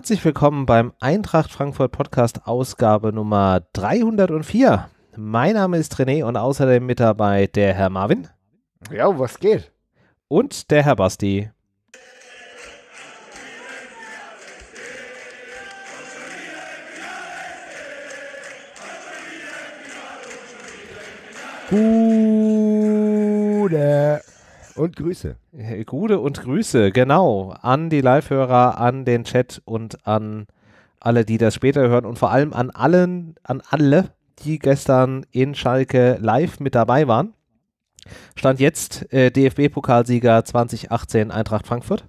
Herzlich willkommen beim Eintracht Frankfurt Podcast Ausgabe Nummer 304. Mein Name ist René und außerdem mit dabei der Herr Marvin. Ja, was geht? Und der Herr Basti. Gute und Grüße. Gute und Grüße, genau. An die Live-Hörer, an den Chat und an alle, die das später hören und vor allem an allen, an alle, die gestern in Schalke live mit dabei waren. Stand jetzt äh, DFB-Pokalsieger 2018 Eintracht Frankfurt.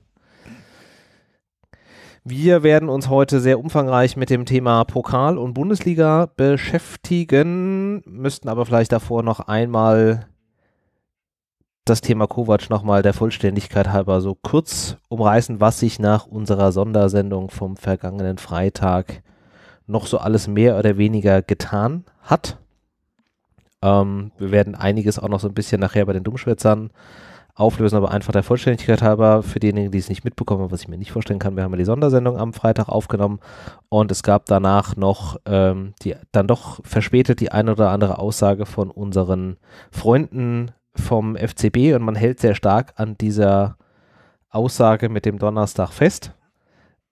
Wir werden uns heute sehr umfangreich mit dem Thema Pokal und Bundesliga beschäftigen, müssten aber vielleicht davor noch einmal das Thema Kovac nochmal der Vollständigkeit halber so kurz umreißen, was sich nach unserer Sondersendung vom vergangenen Freitag noch so alles mehr oder weniger getan hat. Ähm, wir werden einiges auch noch so ein bisschen nachher bei den Dummschwätzern auflösen, aber einfach der Vollständigkeit halber, für diejenigen, die es nicht mitbekommen haben, was ich mir nicht vorstellen kann, wir haben ja die Sondersendung am Freitag aufgenommen und es gab danach noch ähm, die, dann doch verspätet die eine oder andere Aussage von unseren Freunden vom FCB und man hält sehr stark an dieser Aussage mit dem Donnerstag fest.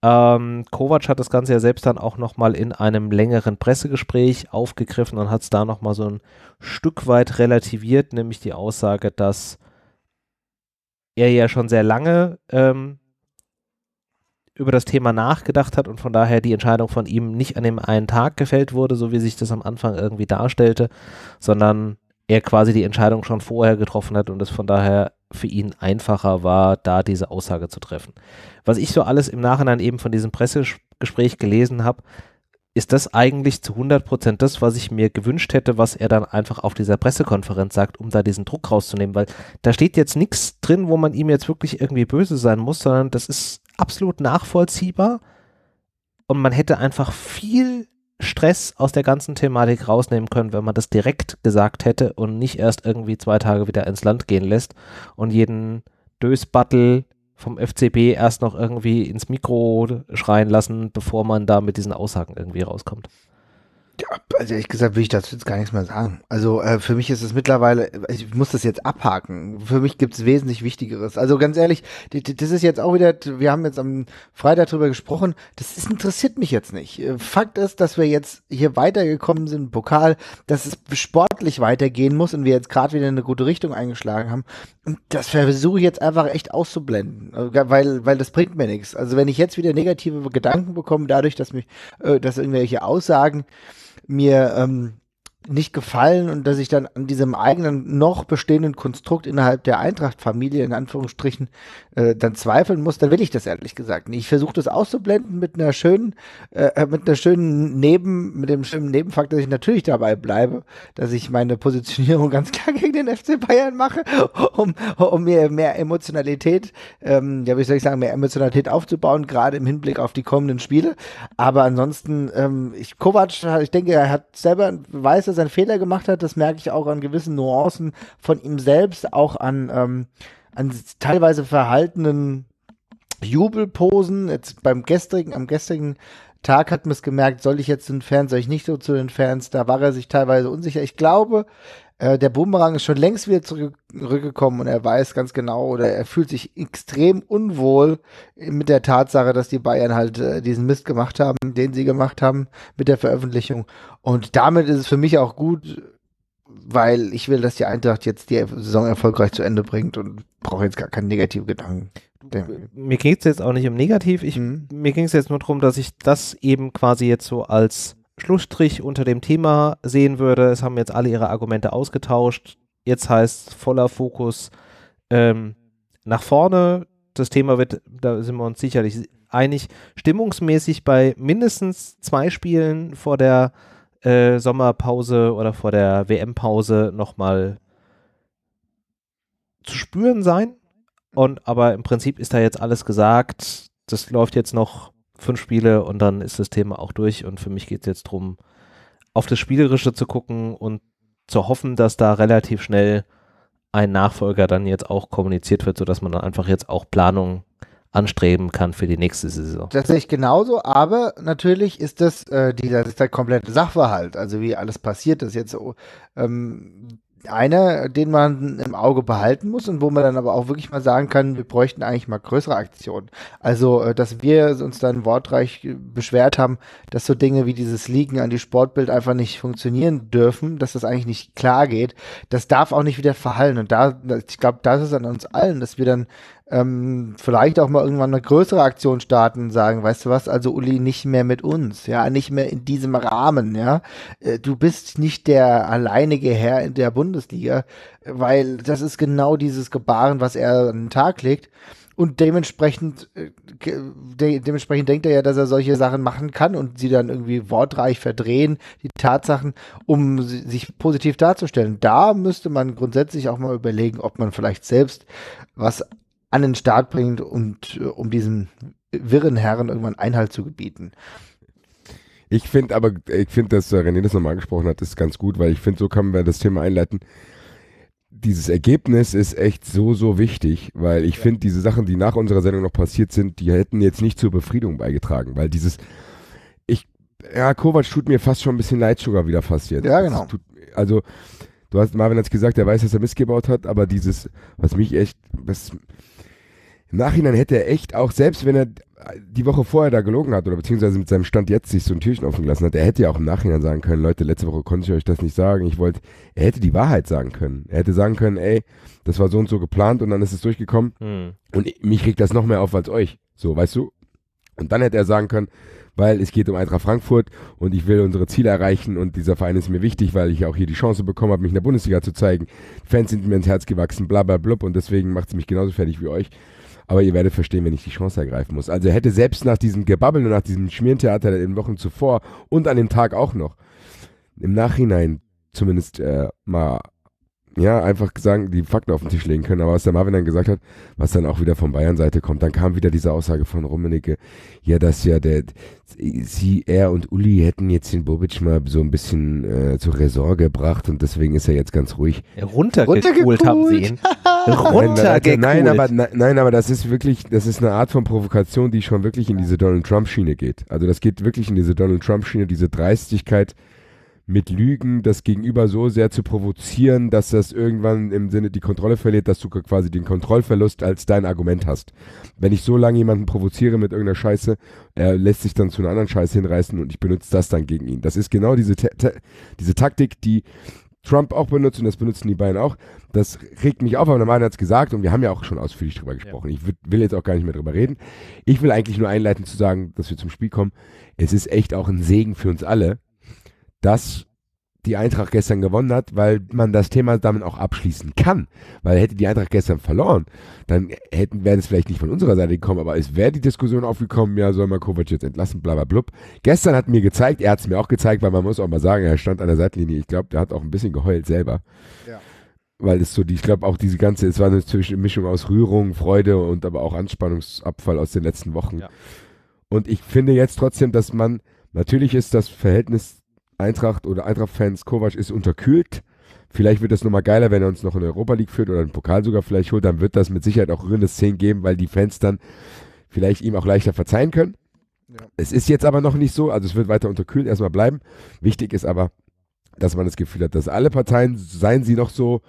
Ähm, Kovac hat das Ganze ja selbst dann auch nochmal in einem längeren Pressegespräch aufgegriffen und hat es da nochmal so ein Stück weit relativiert, nämlich die Aussage, dass er ja schon sehr lange ähm, über das Thema nachgedacht hat und von daher die Entscheidung von ihm nicht an dem einen Tag gefällt wurde, so wie sich das am Anfang irgendwie darstellte, sondern er quasi die Entscheidung schon vorher getroffen hat und es von daher für ihn einfacher war, da diese Aussage zu treffen. Was ich so alles im Nachhinein eben von diesem Pressegespräch gelesen habe, ist das eigentlich zu 100 Prozent das, was ich mir gewünscht hätte, was er dann einfach auf dieser Pressekonferenz sagt, um da diesen Druck rauszunehmen, weil da steht jetzt nichts drin, wo man ihm jetzt wirklich irgendwie böse sein muss, sondern das ist absolut nachvollziehbar und man hätte einfach viel Stress aus der ganzen Thematik rausnehmen können, wenn man das direkt gesagt hätte und nicht erst irgendwie zwei Tage wieder ins Land gehen lässt und jeden Dösbattel vom FCB erst noch irgendwie ins Mikro schreien lassen, bevor man da mit diesen Aussagen irgendwie rauskommt. Ja, also ehrlich gesagt will ich dazu jetzt gar nichts mehr sagen. Also äh, für mich ist es mittlerweile, ich muss das jetzt abhaken. Für mich gibt es wesentlich Wichtigeres. Also ganz ehrlich, das ist jetzt auch wieder, wir haben jetzt am Freitag drüber gesprochen, das ist, interessiert mich jetzt nicht. Äh, Fakt ist, dass wir jetzt hier weitergekommen sind Pokal, dass es sportlich weitergehen muss und wir jetzt gerade wieder eine gute Richtung eingeschlagen haben. Und das versuche ich jetzt einfach echt auszublenden, äh, weil, weil das bringt mir nichts. Also wenn ich jetzt wieder negative Gedanken bekomme, dadurch, dass mich, äh, dass irgendwelche Aussagen mir ähm, nicht gefallen und dass ich dann an diesem eigenen noch bestehenden Konstrukt innerhalb der Eintracht-Familie in Anführungsstrichen äh, dann zweifeln muss, dann will ich das ehrlich gesagt nicht. Ich versuche das auszublenden mit einer schönen, äh, äh mit einer schönen Neben, mit dem schönen Nebenfakt, dass ich natürlich dabei bleibe, dass ich meine Positionierung ganz klar gegen den FC Bayern mache, um, um mir mehr Emotionalität, ähm, ja wie soll ich sagen, mehr Emotionalität aufzubauen, gerade im Hinblick auf die kommenden Spiele. Aber ansonsten, ähm, ich Kovac, ich denke, er hat selber weiß er seinen Fehler gemacht hat, das merke ich auch an gewissen Nuancen von ihm selbst, auch an, ähm, an teilweise verhaltenen Jubelposen. Jetzt beim gestrigen, am gestrigen Tag hat man es gemerkt, soll ich jetzt zu den Fans, soll ich nicht so zu den Fans? Da war er sich teilweise unsicher. Ich glaube, äh, der Bumerang ist schon längst wieder zurückgekommen und er weiß ganz genau oder er fühlt sich extrem unwohl mit der Tatsache, dass die Bayern halt äh, diesen Mist gemacht haben, den sie gemacht haben mit der Veröffentlichung. Und damit ist es für mich auch gut, weil ich will, dass die Eintracht jetzt die Saison erfolgreich zu Ende bringt und brauche jetzt gar keinen negativen Gedanken. Äh, mir ging es jetzt auch nicht um negativ, ich, mhm. mir ging es jetzt nur darum, dass ich das eben quasi jetzt so als Schlussstrich unter dem Thema sehen würde. Es haben jetzt alle ihre Argumente ausgetauscht. Jetzt heißt voller Fokus ähm, nach vorne. Das Thema wird, da sind wir uns sicherlich einig, stimmungsmäßig bei mindestens zwei Spielen vor der äh, Sommerpause oder vor der WM-Pause nochmal zu spüren sein. Und aber im Prinzip ist da jetzt alles gesagt. Das läuft jetzt noch fünf Spiele und dann ist das Thema auch durch. Und für mich geht es jetzt darum, auf das Spielerische zu gucken und zu hoffen, dass da relativ schnell ein Nachfolger dann jetzt auch kommuniziert wird, sodass man dann einfach jetzt auch Planung anstreben kann für die nächste Saison. Das sehe ich genauso, aber natürlich ist das, äh, dieser, ist der komplette Sachverhalt, also wie alles passiert ist jetzt. Oh, ähm, einer, den man im Auge behalten muss und wo man dann aber auch wirklich mal sagen kann, wir bräuchten eigentlich mal größere Aktionen. Also, äh, dass wir uns dann wortreich beschwert haben, dass so Dinge wie dieses Liegen an die Sportbild einfach nicht funktionieren dürfen, dass das eigentlich nicht klar geht, das darf auch nicht wieder verhallen. Und da, ich glaube, das ist an uns allen, dass wir dann ähm, vielleicht auch mal irgendwann eine größere Aktion starten und sagen, weißt du was, also Uli, nicht mehr mit uns, ja, nicht mehr in diesem Rahmen, ja. Äh, du bist nicht der alleinige Herr in der Bundesliga, weil das ist genau dieses Gebaren, was er an den Tag legt. Und dementsprechend, äh, de dementsprechend denkt er ja, dass er solche Sachen machen kann und sie dann irgendwie wortreich verdrehen, die Tatsachen, um sich positiv darzustellen. Da müsste man grundsätzlich auch mal überlegen, ob man vielleicht selbst was an den Start bringt und äh, um diesen wirren Herren irgendwann Einhalt zu gebieten. Ich finde aber, ich finde, dass äh, René das nochmal angesprochen hat, ist ganz gut, weil ich finde, so kann man das Thema einleiten. Dieses Ergebnis ist echt so, so wichtig, weil ich ja. finde, diese Sachen, die nach unserer Sendung noch passiert sind, die hätten jetzt nicht zur Befriedung beigetragen, weil dieses, ich, ja, Kovac tut mir fast schon ein bisschen leid sogar wieder fast jetzt. Ja, genau. Tut, also, du hast, Marvin hat gesagt, er weiß, dass er missgebaut hat, aber dieses, was mich echt, was, im Nachhinein hätte er echt auch, selbst wenn er die Woche vorher da gelogen hat oder beziehungsweise mit seinem Stand jetzt sich so ein Türchen offen gelassen hat, er hätte ja auch im Nachhinein sagen können, Leute, letzte Woche konnte ich euch das nicht sagen, ich wollte, er hätte die Wahrheit sagen können. Er hätte sagen können, ey, das war so und so geplant und dann ist es durchgekommen hm. und mich regt das noch mehr auf als euch. So, weißt du? Und dann hätte er sagen können, weil es geht um Eintracht Frankfurt und ich will unsere Ziele erreichen und dieser Verein ist mir wichtig, weil ich auch hier die Chance bekommen habe, mich in der Bundesliga zu zeigen. Fans sind mir ins Herz gewachsen, bla bla blub und deswegen macht es mich genauso fertig wie euch. Aber ihr werdet verstehen, wenn ich die Chance ergreifen muss. Also er hätte selbst nach diesem Gebabbel und nach diesem Schmierentheater in den Wochen zuvor und an dem Tag auch noch im Nachhinein zumindest äh, mal ja, einfach sagen, die Fakten auf den Tisch legen können. Aber was der Marvin dann gesagt hat, was dann auch wieder von Bayern-Seite kommt, dann kam wieder diese Aussage von Rummenigge, ja, dass ja der, sie, er und Uli hätten jetzt den Bobic mal so ein bisschen äh, zur Ressort gebracht und deswegen ist er jetzt ganz ruhig. Runtergekult haben sie ihn. Runtergekühlt. Nein, aber, nein, aber das ist wirklich, das ist eine Art von Provokation, die schon wirklich in diese Donald Trump-Schiene geht. Also das geht wirklich in diese Donald Trump-Schiene, diese Dreistigkeit, mit Lügen das Gegenüber so sehr zu provozieren, dass das irgendwann im Sinne die Kontrolle verliert, dass du quasi den Kontrollverlust als dein Argument hast. Wenn ich so lange jemanden provoziere mit irgendeiner Scheiße, er lässt sich dann zu einer anderen Scheiße hinreißen und ich benutze das dann gegen ihn. Das ist genau diese, Ta Ta diese Taktik, die Trump auch benutzt und das benutzen die beiden auch. Das regt mich auf, aber der Mann hat es gesagt und wir haben ja auch schon ausführlich drüber gesprochen. Ja. Ich will jetzt auch gar nicht mehr drüber reden. Ich will eigentlich nur einleiten zu sagen, dass wir zum Spiel kommen. Es ist echt auch ein Segen für uns alle, dass die Eintracht gestern gewonnen hat, weil man das Thema damit auch abschließen kann. Weil hätte die Eintracht gestern verloren, dann hätten, wäre es vielleicht nicht von unserer Seite gekommen, aber es wäre die Diskussion aufgekommen, ja, soll man Kovac jetzt entlassen, bla bla blub. Gestern hat mir gezeigt, er hat es mir auch gezeigt, weil man muss auch mal sagen, er stand an der Seitenlinie, ich glaube, der hat auch ein bisschen geheult selber. Ja. Weil es so, die, ich glaube auch diese ganze, es war eine Mischung aus Rührung, Freude und aber auch Anspannungsabfall aus den letzten Wochen. Ja. Und ich finde jetzt trotzdem, dass man, natürlich ist das Verhältnis Eintracht oder Eintracht-Fans, Kovac ist unterkühlt. Vielleicht wird das nochmal geiler, wenn er uns noch in Europa League führt oder einen Pokal sogar vielleicht holt. Dann wird das mit Sicherheit auch rührende Szenen geben, weil die Fans dann vielleicht ihm auch leichter verzeihen können. Ja. Es ist jetzt aber noch nicht so, also es wird weiter unterkühlt erstmal bleiben. Wichtig ist aber, dass man das Gefühl hat, dass alle Parteien, seien sie noch so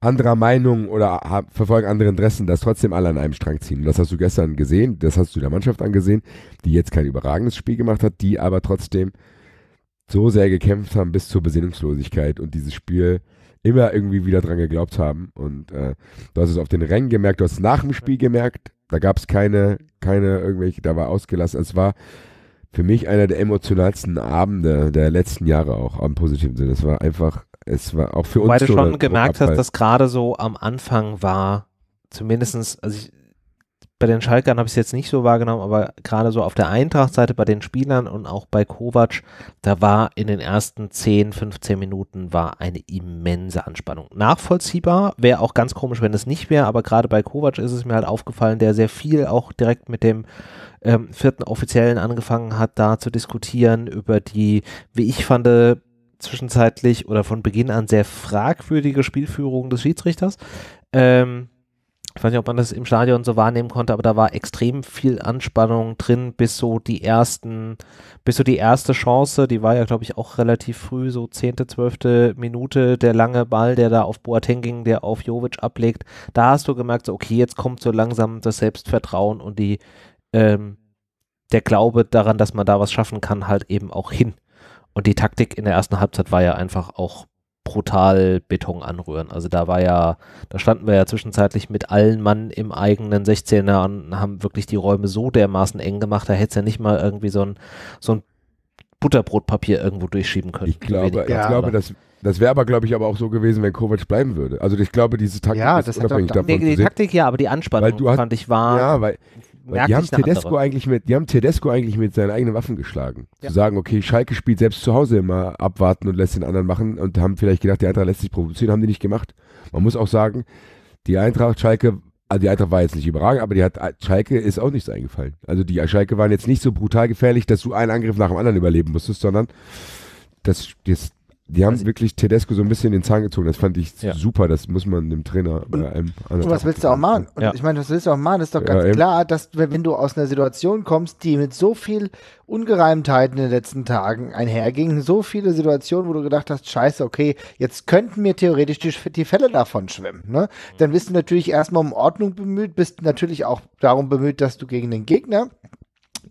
anderer Meinung oder verfolgen andere Interessen, dass trotzdem alle an einem Strang ziehen. Und das hast du gestern gesehen, das hast du der Mannschaft angesehen, die jetzt kein überragendes Spiel gemacht hat, die aber trotzdem so sehr gekämpft haben bis zur Besinnungslosigkeit und dieses Spiel immer irgendwie wieder dran geglaubt haben. Und äh, du hast es auf den Rennen gemerkt, du hast es nach dem Spiel gemerkt. Da gab es keine, keine irgendwelche, da war ausgelassen. Es war für mich einer der emotionalsten Abende der letzten Jahre auch im positiven Sinne. Es war einfach, es war auch für Wobei uns. Weil du schon so gemerkt hast, dass gerade so am Anfang war, zumindestens, also ich, bei den Schalkern habe ich es jetzt nicht so wahrgenommen, aber gerade so auf der eintracht bei den Spielern und auch bei Kovac, da war in den ersten 10, 15 Minuten war eine immense Anspannung. Nachvollziehbar, wäre auch ganz komisch, wenn es nicht wäre, aber gerade bei Kovac ist es mir halt aufgefallen, der sehr viel auch direkt mit dem ähm, vierten Offiziellen angefangen hat, da zu diskutieren über die, wie ich fand, zwischenzeitlich oder von Beginn an sehr fragwürdige Spielführung des Schiedsrichters. Ähm, ich weiß nicht, ob man das im Stadion so wahrnehmen konnte, aber da war extrem viel Anspannung drin, bis so die ersten, bis so die erste Chance, die war ja, glaube ich, auch relativ früh, so zehnte, zwölfte Minute, der lange Ball, der da auf Boateng ging, der auf Jovic ablegt, da hast du gemerkt, so, okay, jetzt kommt so langsam das Selbstvertrauen und die, ähm, der Glaube daran, dass man da was schaffen kann, halt eben auch hin. Und die Taktik in der ersten Halbzeit war ja einfach auch brutal Beton anrühren. Also da war ja, da standen wir ja zwischenzeitlich mit allen Mann im eigenen 16er und haben wirklich die Räume so dermaßen eng gemacht, da hätte es ja nicht mal irgendwie so ein, so ein Butterbrotpapier irgendwo durchschieben können. Ich glaube, ich glaube das, das wäre aber, glaube ich, aber auch so gewesen, wenn Kovac bleiben würde. Also ich glaube, diese Taktik ja, ist das unabhängig davon. Nee, die Taktik ja, aber die Anspannung du hast, fand ich war ja, weil, merkt die haben Tedesco andere. eigentlich mit, die haben Tedesco eigentlich mit seinen eigenen Waffen geschlagen. Ja. Zu sagen, okay, Schalke spielt selbst zu Hause immer abwarten und lässt den anderen machen und haben vielleicht gedacht, die Eintracht lässt sich provozieren, haben die nicht gemacht. Man muss auch sagen, die Eintracht Schalke, also die Eintracht war jetzt nicht überragend, aber die hat Schalke ist auch nichts eingefallen. Also die Schalke waren jetzt nicht so brutal gefährlich, dass du einen Angriff nach dem anderen überleben musstest, sondern das, das die haben also wirklich Tedesco so ein bisschen den Zahn gezogen. Das fand ich ja. super. Das muss man dem Trainer bei einem anderen. Was willst du auch machen? Ja. Ich meine, was willst du auch machen? Das ist doch ganz ja, klar, dass wenn du aus einer Situation kommst, die mit so viel Ungereimtheiten in den letzten Tagen einherging, so viele Situationen, wo du gedacht hast, scheiße, okay, jetzt könnten mir theoretisch die, die Fälle davon schwimmen. Ne? Mhm. Dann bist du natürlich erstmal um Ordnung bemüht, bist natürlich auch darum bemüht, dass du gegen den Gegner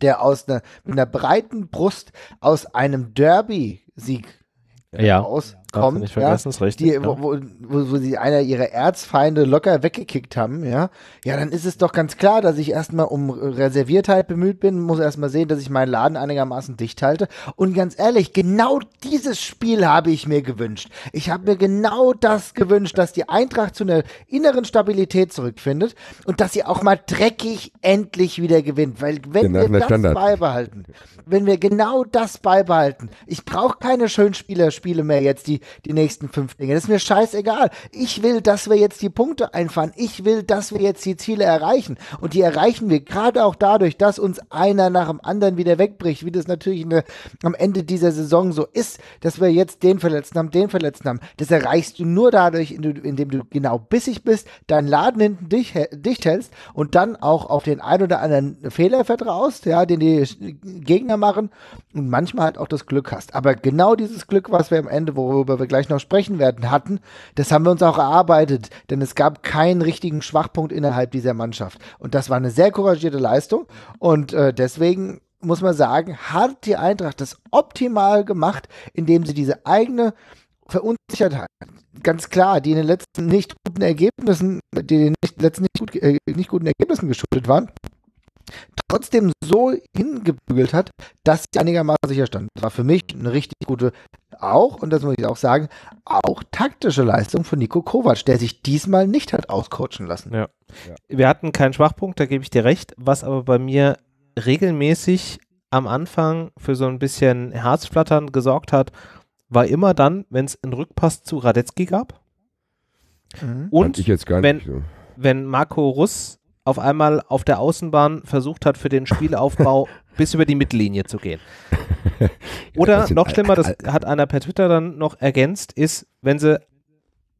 der aus einer, mit einer breiten Brust aus einem Derby-Sieg ja. aus kommt, nicht ja, ist richtig, die, ja. wo, wo, wo sie einer ihrer Erzfeinde locker weggekickt haben, ja, ja, dann ist es doch ganz klar, dass ich erstmal um Reserviertheit bemüht bin, muss erstmal sehen, dass ich meinen Laden einigermaßen dicht halte. Und ganz ehrlich, genau dieses Spiel habe ich mir gewünscht. Ich habe mir genau das gewünscht, dass die Eintracht zu einer inneren Stabilität zurückfindet und dass sie auch mal dreckig endlich wieder gewinnt. Weil wenn genau, wir das Standard. beibehalten, wenn wir genau das beibehalten, ich brauche keine Schönspielerspiele mehr jetzt, die die nächsten fünf Dinge. Das ist mir scheißegal. Ich will, dass wir jetzt die Punkte einfahren. Ich will, dass wir jetzt die Ziele erreichen. Und die erreichen wir gerade auch dadurch, dass uns einer nach dem anderen wieder wegbricht, wie das natürlich eine, am Ende dieser Saison so ist, dass wir jetzt den verletzt haben, den verletzt haben. Das erreichst du nur dadurch, indem du genau bissig bist, deinen Laden hinten dich, dicht hältst und dann auch auf den ein oder anderen Fehler vertraust, ja, den die Gegner machen und manchmal halt auch das Glück hast. Aber genau dieses Glück, was wir am Ende, worüber worüber wir gleich noch sprechen werden hatten, das haben wir uns auch erarbeitet, denn es gab keinen richtigen Schwachpunkt innerhalb dieser Mannschaft. Und das war eine sehr couragierte Leistung. Und äh, deswegen muss man sagen, hat die Eintracht das optimal gemacht, indem sie diese eigene Verunsichertheit, ganz klar, die in den letzten nicht guten Ergebnissen, die in den letzten nicht, gut, äh, nicht guten Ergebnissen geschuldet waren, trotzdem so hingebügelt hat, dass sie einigermaßen sicher stand. Das war für mich eine richtig gute, auch, und das muss ich auch sagen, auch taktische Leistung von Nico Kovac, der sich diesmal nicht hat auscoachen lassen. Ja. Ja. Wir hatten keinen Schwachpunkt, da gebe ich dir recht, was aber bei mir regelmäßig am Anfang für so ein bisschen Herzflattern gesorgt hat, war immer dann, wenn es einen Rückpass zu Radetzky gab. Mhm. Und wenn, nicht, so. wenn Marco Russ auf einmal auf der Außenbahn versucht hat, für den Spielaufbau bis über die Mittellinie zu gehen. Oder noch schlimmer, das äh, äh, hat einer per Twitter dann noch ergänzt, ist, wenn sie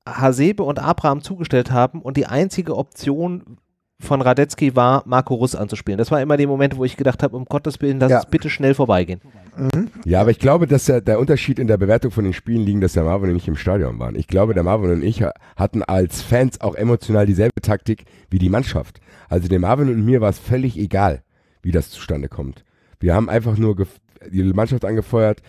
Hasebe und Abraham zugestellt haben und die einzige Option von Radetzky war, Marco Russ anzuspielen. Das war immer der Moment, wo ich gedacht habe, um Gottes Willen, lass ja. es bitte schnell vorbeigehen. Mhm. Ja, aber ich glaube, dass der, der Unterschied in der Bewertung von den Spielen liegt, dass der Marvin und ich im Stadion waren. Ich glaube, der Marvin und ich hatten als Fans auch emotional dieselbe Taktik wie die Mannschaft. Also dem Marvin und mir war es völlig egal, wie das zustande kommt. Wir haben einfach nur die Mannschaft angefeuert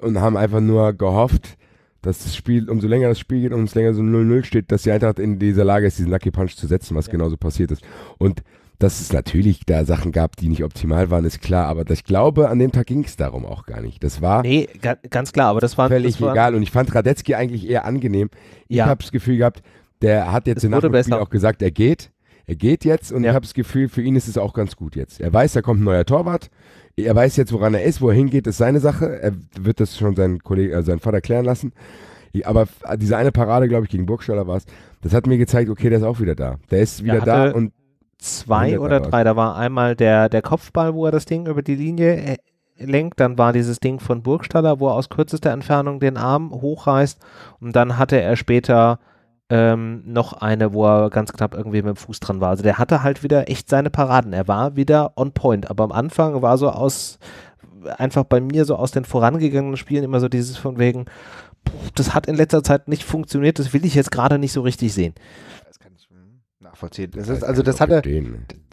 und haben einfach nur gehofft, dass das Spiel, umso länger das Spiel geht, umso länger so 0-0 steht, dass die Eintracht halt in dieser Lage ist, diesen Lucky Punch zu setzen, was ja. genauso passiert ist. Und dass es natürlich da Sachen gab, die nicht optimal waren, ist klar. Aber ich glaube, an dem Tag ging es darum auch gar nicht. Das war nee, ga ganz klar. Aber das war völlig das war, egal. Und ich fand Radetzky eigentlich eher angenehm. Ich ja. habe das Gefühl gehabt, der hat jetzt im Nachhinein auch gesagt, er geht. Er geht jetzt und ja. ich habe das Gefühl, für ihn ist es auch ganz gut jetzt. Er weiß, da kommt ein neuer Torwart. Er weiß jetzt, woran er ist, wo er hingeht, ist seine Sache. Er wird das schon seinen, Kollegen, also seinen Vater klären lassen. Aber äh, diese eine Parade, glaube ich, gegen Burgstaller war es, das hat mir gezeigt, okay, der ist auch wieder da. Der ist wieder da und. Zwei oder drei. Da war einmal der, der Kopfball, wo er das Ding über die Linie äh, lenkt. Dann war dieses Ding von Burgstaller, wo er aus kürzester Entfernung den Arm hochreißt. Und dann hatte er später ähm, noch eine, wo er ganz knapp irgendwie mit dem Fuß dran war. Also der hatte halt wieder echt seine Paraden. Er war wieder on point. Aber am Anfang war so aus, einfach bei mir so aus den vorangegangenen Spielen immer so dieses von wegen, das hat in letzter Zeit nicht funktioniert, das will ich jetzt gerade nicht so richtig sehen. Das kann ich hm, nachvollziehen. Das ist, also das hat er,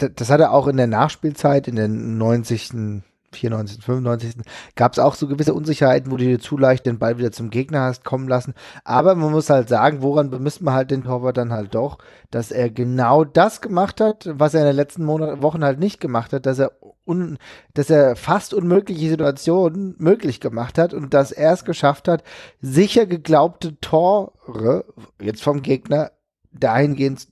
das hat er auch in der Nachspielzeit, in den 90. 94., 95. gab es auch so gewisse Unsicherheiten, wo du dir zu leicht den Ball wieder zum Gegner hast kommen lassen. Aber man muss halt sagen, woran bemisst man halt den Torwart dann halt doch, dass er genau das gemacht hat, was er in den letzten Monat Wochen halt nicht gemacht hat, dass er, un, dass er fast unmögliche Situationen möglich gemacht hat und dass er es geschafft hat, sicher geglaubte Tore jetzt vom Gegner dahingehend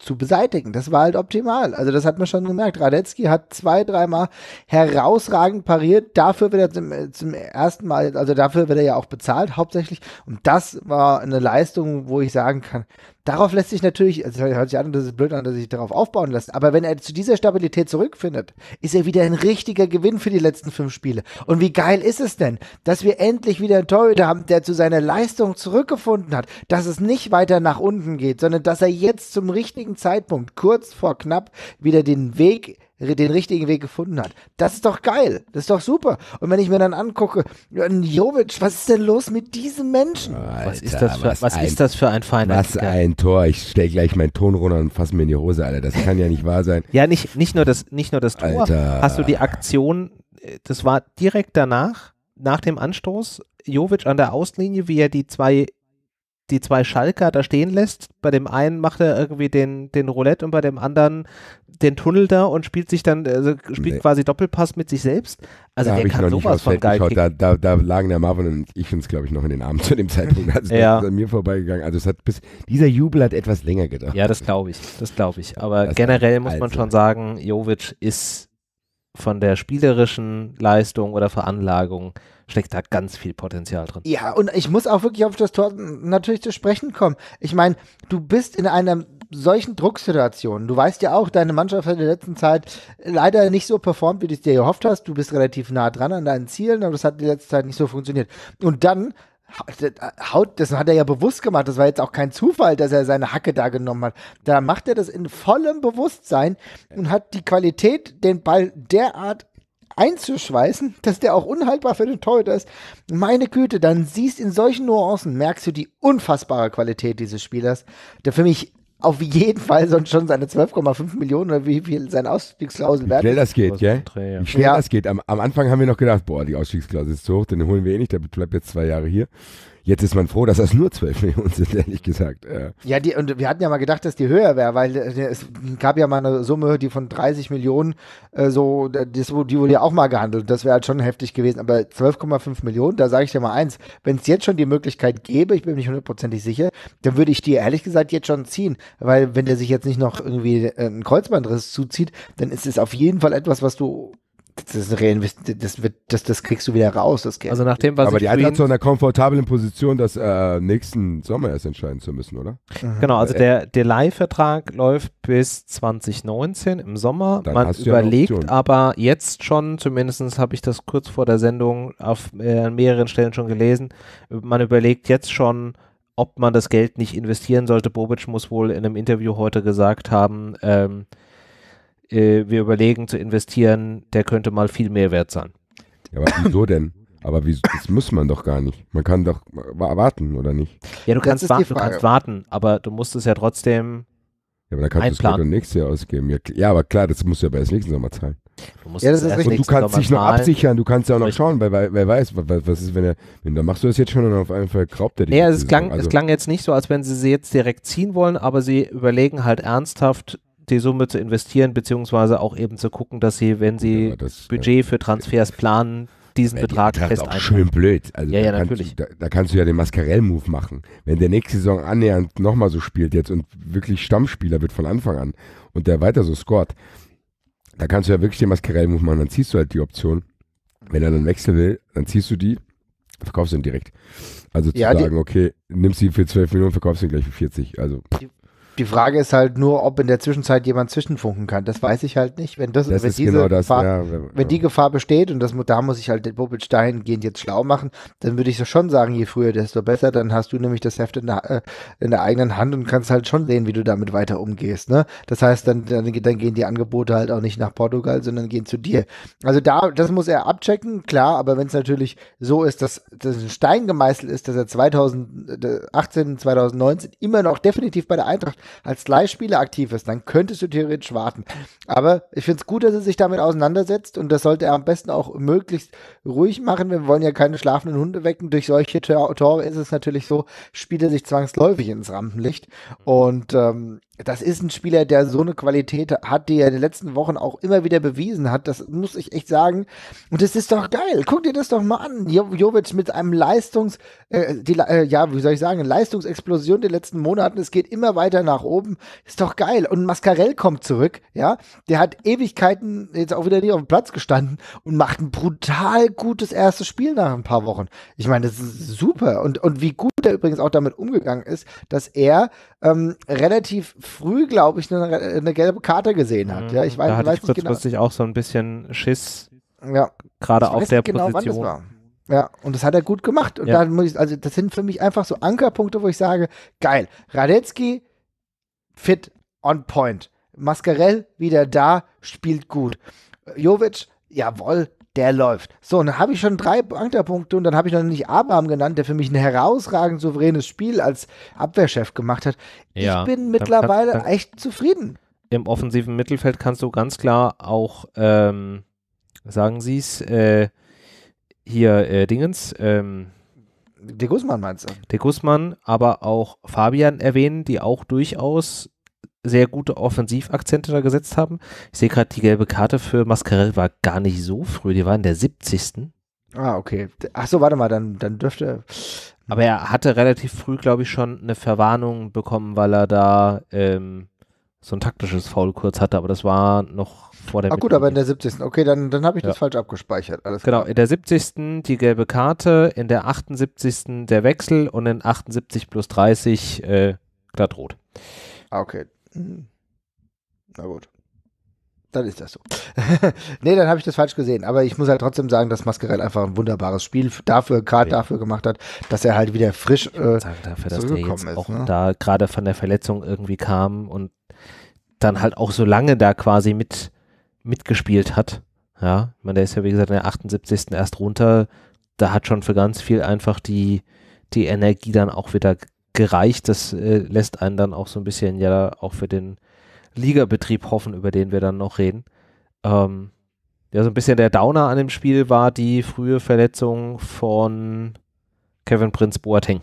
zu beseitigen. Das war halt optimal. Also das hat man schon gemerkt. Radetzky hat zwei, dreimal herausragend pariert. Dafür wird er zum, äh, zum ersten Mal, also dafür wird er ja auch bezahlt hauptsächlich. Und das war eine Leistung, wo ich sagen kann, darauf lässt sich natürlich, also hört sich an, das ist blöd an, dass ich darauf aufbauen lässt. Aber wenn er zu dieser Stabilität zurückfindet, ist er wieder ein richtiger Gewinn für die letzten fünf Spiele. Und wie geil ist es denn, dass wir endlich wieder einen Torhüter haben, der zu seiner Leistung zurückgefunden hat, dass es nicht weiter nach unten geht, sondern dass er jetzt zum richtigen richtigen Zeitpunkt, kurz vor knapp, wieder den Weg den richtigen Weg gefunden hat. Das ist doch geil. Das ist doch super. Und wenn ich mir dann angucke, Jovic, was ist denn los mit diesem Menschen? Alter, was ist das für, was, was ein, ist das für ein Feind? Was ein Tor. Ich stelle gleich meinen Ton runter und fasse mir in die Hose, Alter. Das kann ja nicht wahr sein. Ja, nicht, nicht nur das, nicht nur das Tor. Alter. Hast du die Aktion, äh, das war direkt danach, nach dem Anstoß, Jovic an der Auslinie, wie er die zwei die zwei Schalker da stehen lässt. Bei dem einen macht er irgendwie den, den Roulette und bei dem anderen den Tunnel da und spielt sich dann, also spielt nee. quasi Doppelpass mit sich selbst. Also da der kann sowas von geil geschaut. Da, da, da, lagen der Marvin und ich uns, glaube ich, noch in den Armen zu dem Zeitpunkt. Also ja. ist an mir vorbeigegangen. Also es hat bis, dieser Jubel hat etwas länger gedauert. Ja, das glaube ich. Das glaube ich. Aber das generell muss man also schon sagen, Jovic ist von der spielerischen Leistung oder Veranlagung steckt da ganz viel Potenzial drin. Ja, und ich muss auch wirklich auf das Tor natürlich zu sprechen kommen. Ich meine, du bist in einer solchen Drucksituation. Du weißt ja auch, deine Mannschaft hat in der letzten Zeit leider nicht so performt, wie du es dir gehofft hast. Du bist relativ nah dran an deinen Zielen, aber das hat in der letzten Zeit nicht so funktioniert. Und dann haut, das hat er ja bewusst gemacht. Das war jetzt auch kein Zufall, dass er seine Hacke da genommen hat. Da macht er das in vollem Bewusstsein und hat die Qualität, den Ball derart einzuschweißen, dass der auch unhaltbar für den Torhüter ist. Meine Güte, dann siehst in solchen Nuancen, merkst du die unfassbare Qualität dieses Spielers, der für mich auf jeden Fall sonst schon seine 12,5 Millionen oder wie viel seine Ausstiegsklausel wert ist. Wie schnell das geht, gell? Wie schnell ja. das geht. Am, am, Anfang haben wir noch gedacht, boah, die Ausstiegsklausel ist zu hoch, den holen wir eh nicht, der bleibt jetzt zwei Jahre hier. Jetzt ist man froh, dass das nur 12 Millionen sind, ehrlich gesagt. Ja, ja die, und wir hatten ja mal gedacht, dass die höher wäre, weil äh, es gab ja mal eine Summe, die von 30 Millionen, äh, so, das, die wurde ja auch mal gehandelt. Das wäre halt schon heftig gewesen. Aber 12,5 Millionen, da sage ich dir mal eins, wenn es jetzt schon die Möglichkeit gäbe, ich bin nicht hundertprozentig sicher, dann würde ich die ehrlich gesagt jetzt schon ziehen. Weil wenn der sich jetzt nicht noch irgendwie äh, einen Kreuzbandriss zuzieht, dann ist es auf jeden Fall etwas, was du das, das, wird, das, das kriegst du wieder raus, das Geld. Also nach dem, was Aber die Eintracht zu einer komfortablen Position, das äh, nächsten Sommer erst entscheiden zu müssen, oder? Mhm. Genau, also äh, der, der Leihvertrag läuft bis 2019 im Sommer. Dann Man überlegt ja aber jetzt schon, zumindest habe ich das kurz vor der Sendung auf, äh, an mehreren Stellen schon gelesen, man überlegt jetzt schon, ob man das Geld nicht investieren sollte. Bobic muss wohl in einem Interview heute gesagt haben, ähm, äh, wir überlegen zu investieren, der könnte mal viel mehr wert sein. Ja, aber wieso denn? Aber wie, das muss man doch gar nicht. Man kann doch warten, oder nicht? Ja, du, kannst, warten, du kannst warten, aber du musst es ja trotzdem. Ja, aber dann kannst du es nächstes Jahr ausgeben. Ja, ja, aber klar, das musst du ja bei das nächsten Sommer zahlen. Du musst ja, das ist richtig. Und du kannst dich noch absichern, du kannst ja auch noch schauen, weil wer weiß, was, was ist, wenn er, wenn, dann machst du das jetzt schon und auf einmal vergraubt er dich. Ja, es klang, also, es klang jetzt nicht so, als wenn sie sie jetzt direkt ziehen wollen, aber sie überlegen halt ernsthaft, die Summe zu investieren, beziehungsweise auch eben zu gucken, dass sie, wenn sie ja, das, äh, Budget für Transfers äh, planen, diesen ja, Betrag die fest auch einbauen. schön blöd. Also ja, ja, natürlich. Du, da, da, kannst du ja den Mascarell-Move machen. Wenn der nächste Saison annähernd nochmal so spielt jetzt und wirklich Stammspieler wird von Anfang an und der weiter so scored, da kannst du ja wirklich den Mascarell-Move machen. Dann ziehst du halt die Option. Wenn er dann wechseln will, dann ziehst du die, verkaufst ihn direkt. Also zu ja, sagen, okay, nimmst sie für 12 Millionen, verkaufst ihn gleich für 40. Also, die, die Frage ist halt nur, ob in der Zwischenzeit jemand zwischenfunken kann. Das weiß ich halt nicht. Wenn, das, das wenn, diese genau das, Gefahr, ja, wenn, wenn die Gefahr besteht, und das, da muss ich halt den Bobic dahingehend jetzt schlau machen, dann würde ich so schon sagen, je früher, desto besser. Dann hast du nämlich das Heft in der, äh, in der eigenen Hand und kannst halt schon sehen, wie du damit weiter umgehst. Ne? Das heißt, dann, dann, dann gehen die Angebote halt auch nicht nach Portugal, sondern gehen zu dir. Also da, das muss er abchecken, klar, aber wenn es natürlich so ist, dass das ein Stein gemeißelt ist, dass er 2018, 2019 äh, immer noch definitiv bei der Eintracht als Leihspieler aktiv ist, dann könntest du theoretisch warten. Aber ich finde es gut, dass er sich damit auseinandersetzt und das sollte er am besten auch möglichst ruhig machen. Wir wollen ja keine schlafenden Hunde wecken. Durch solche Tore ist es natürlich so, spielt er sich zwangsläufig ins Rampenlicht und ähm, das ist ein Spieler, der so eine Qualität hat, die er in den letzten Wochen auch immer wieder bewiesen hat. Das muss ich echt sagen. Und das ist doch geil. Guck dir das doch mal an. Jo Jovic mit einem Leistungs, äh, die, äh, ja, wie soll ich sagen, Leistungsexplosion der letzten Monaten. Es geht immer weiter nach oben. Ist doch geil. Und Mascarell kommt zurück. Ja, der hat Ewigkeiten jetzt auch wieder nicht auf dem Platz gestanden und macht ein brutal gutes erstes Spiel nach ein paar Wochen. Ich meine, das ist super. Und, und wie gut er übrigens auch damit umgegangen ist, dass er ähm, relativ früh, glaube ich, eine, eine, gelbe Karte gesehen hat. Ja, ich mhm. weiß, da hatte weiß ich kurzfristig genau. auch so ein bisschen Schiss, ja. gerade auf der genau, Position. Ja, und das hat er gut gemacht. Und ja. muss ich, also das sind für mich einfach so Ankerpunkte, wo ich sage, geil, Radetzky fit, on point. Mascarell wieder da, spielt gut. Jovic, jawohl, der läuft. So, und dann habe ich schon drei Punkte und dann habe ich noch nicht Abraham genannt, der für mich ein herausragend souveränes Spiel als Abwehrchef gemacht hat. Ja, ich bin mittlerweile dann, dann, echt zufrieden. Im offensiven Mittelfeld kannst du ganz klar auch, ähm, sagen Sie es, äh, hier äh, Dingens, ähm, De Guzman meinst du? De Guzman, aber auch Fabian erwähnen, die auch durchaus sehr gute Offensivakzente da gesetzt haben. Ich sehe gerade, die gelbe Karte für Mascarell war gar nicht so früh, die war in der 70. Ah, okay. Achso, warte mal, dann, dann dürfte. Hm. Aber er hatte relativ früh, glaube ich, schon eine Verwarnung bekommen, weil er da ähm, so ein taktisches Foul kurz hatte, aber das war noch vor der. Ah, gut, aber in der 70. Okay, dann, dann habe ich ja. das falsch abgespeichert. Alles genau, klar. in der 70. die gelbe Karte, in der 78. der Wechsel und in 78 plus 30 äh, glatt rot. Ah, okay. Mhm. Na gut. Dann ist das so. nee, dann habe ich das falsch gesehen. Aber ich muss halt trotzdem sagen, dass Mascarell einfach ein wunderbares Spiel dafür, gerade dafür gemacht hat, dass er halt wieder frisch äh, sagen, dafür, dass er jetzt ist, auch ne? da gerade von der Verletzung irgendwie kam und dann halt auch so lange da quasi mit, mitgespielt hat. Ja, ich meine, der ist ja wie gesagt in der 78. erst runter. Da hat schon für ganz viel einfach die, die Energie dann auch wieder gereicht. Das äh, lässt einen dann auch so ein bisschen ja auch für den Ligabetrieb hoffen, über den wir dann noch reden. Ähm, ja, so ein bisschen der Downer an dem Spiel war die frühe Verletzung von Kevin Prinz Boateng,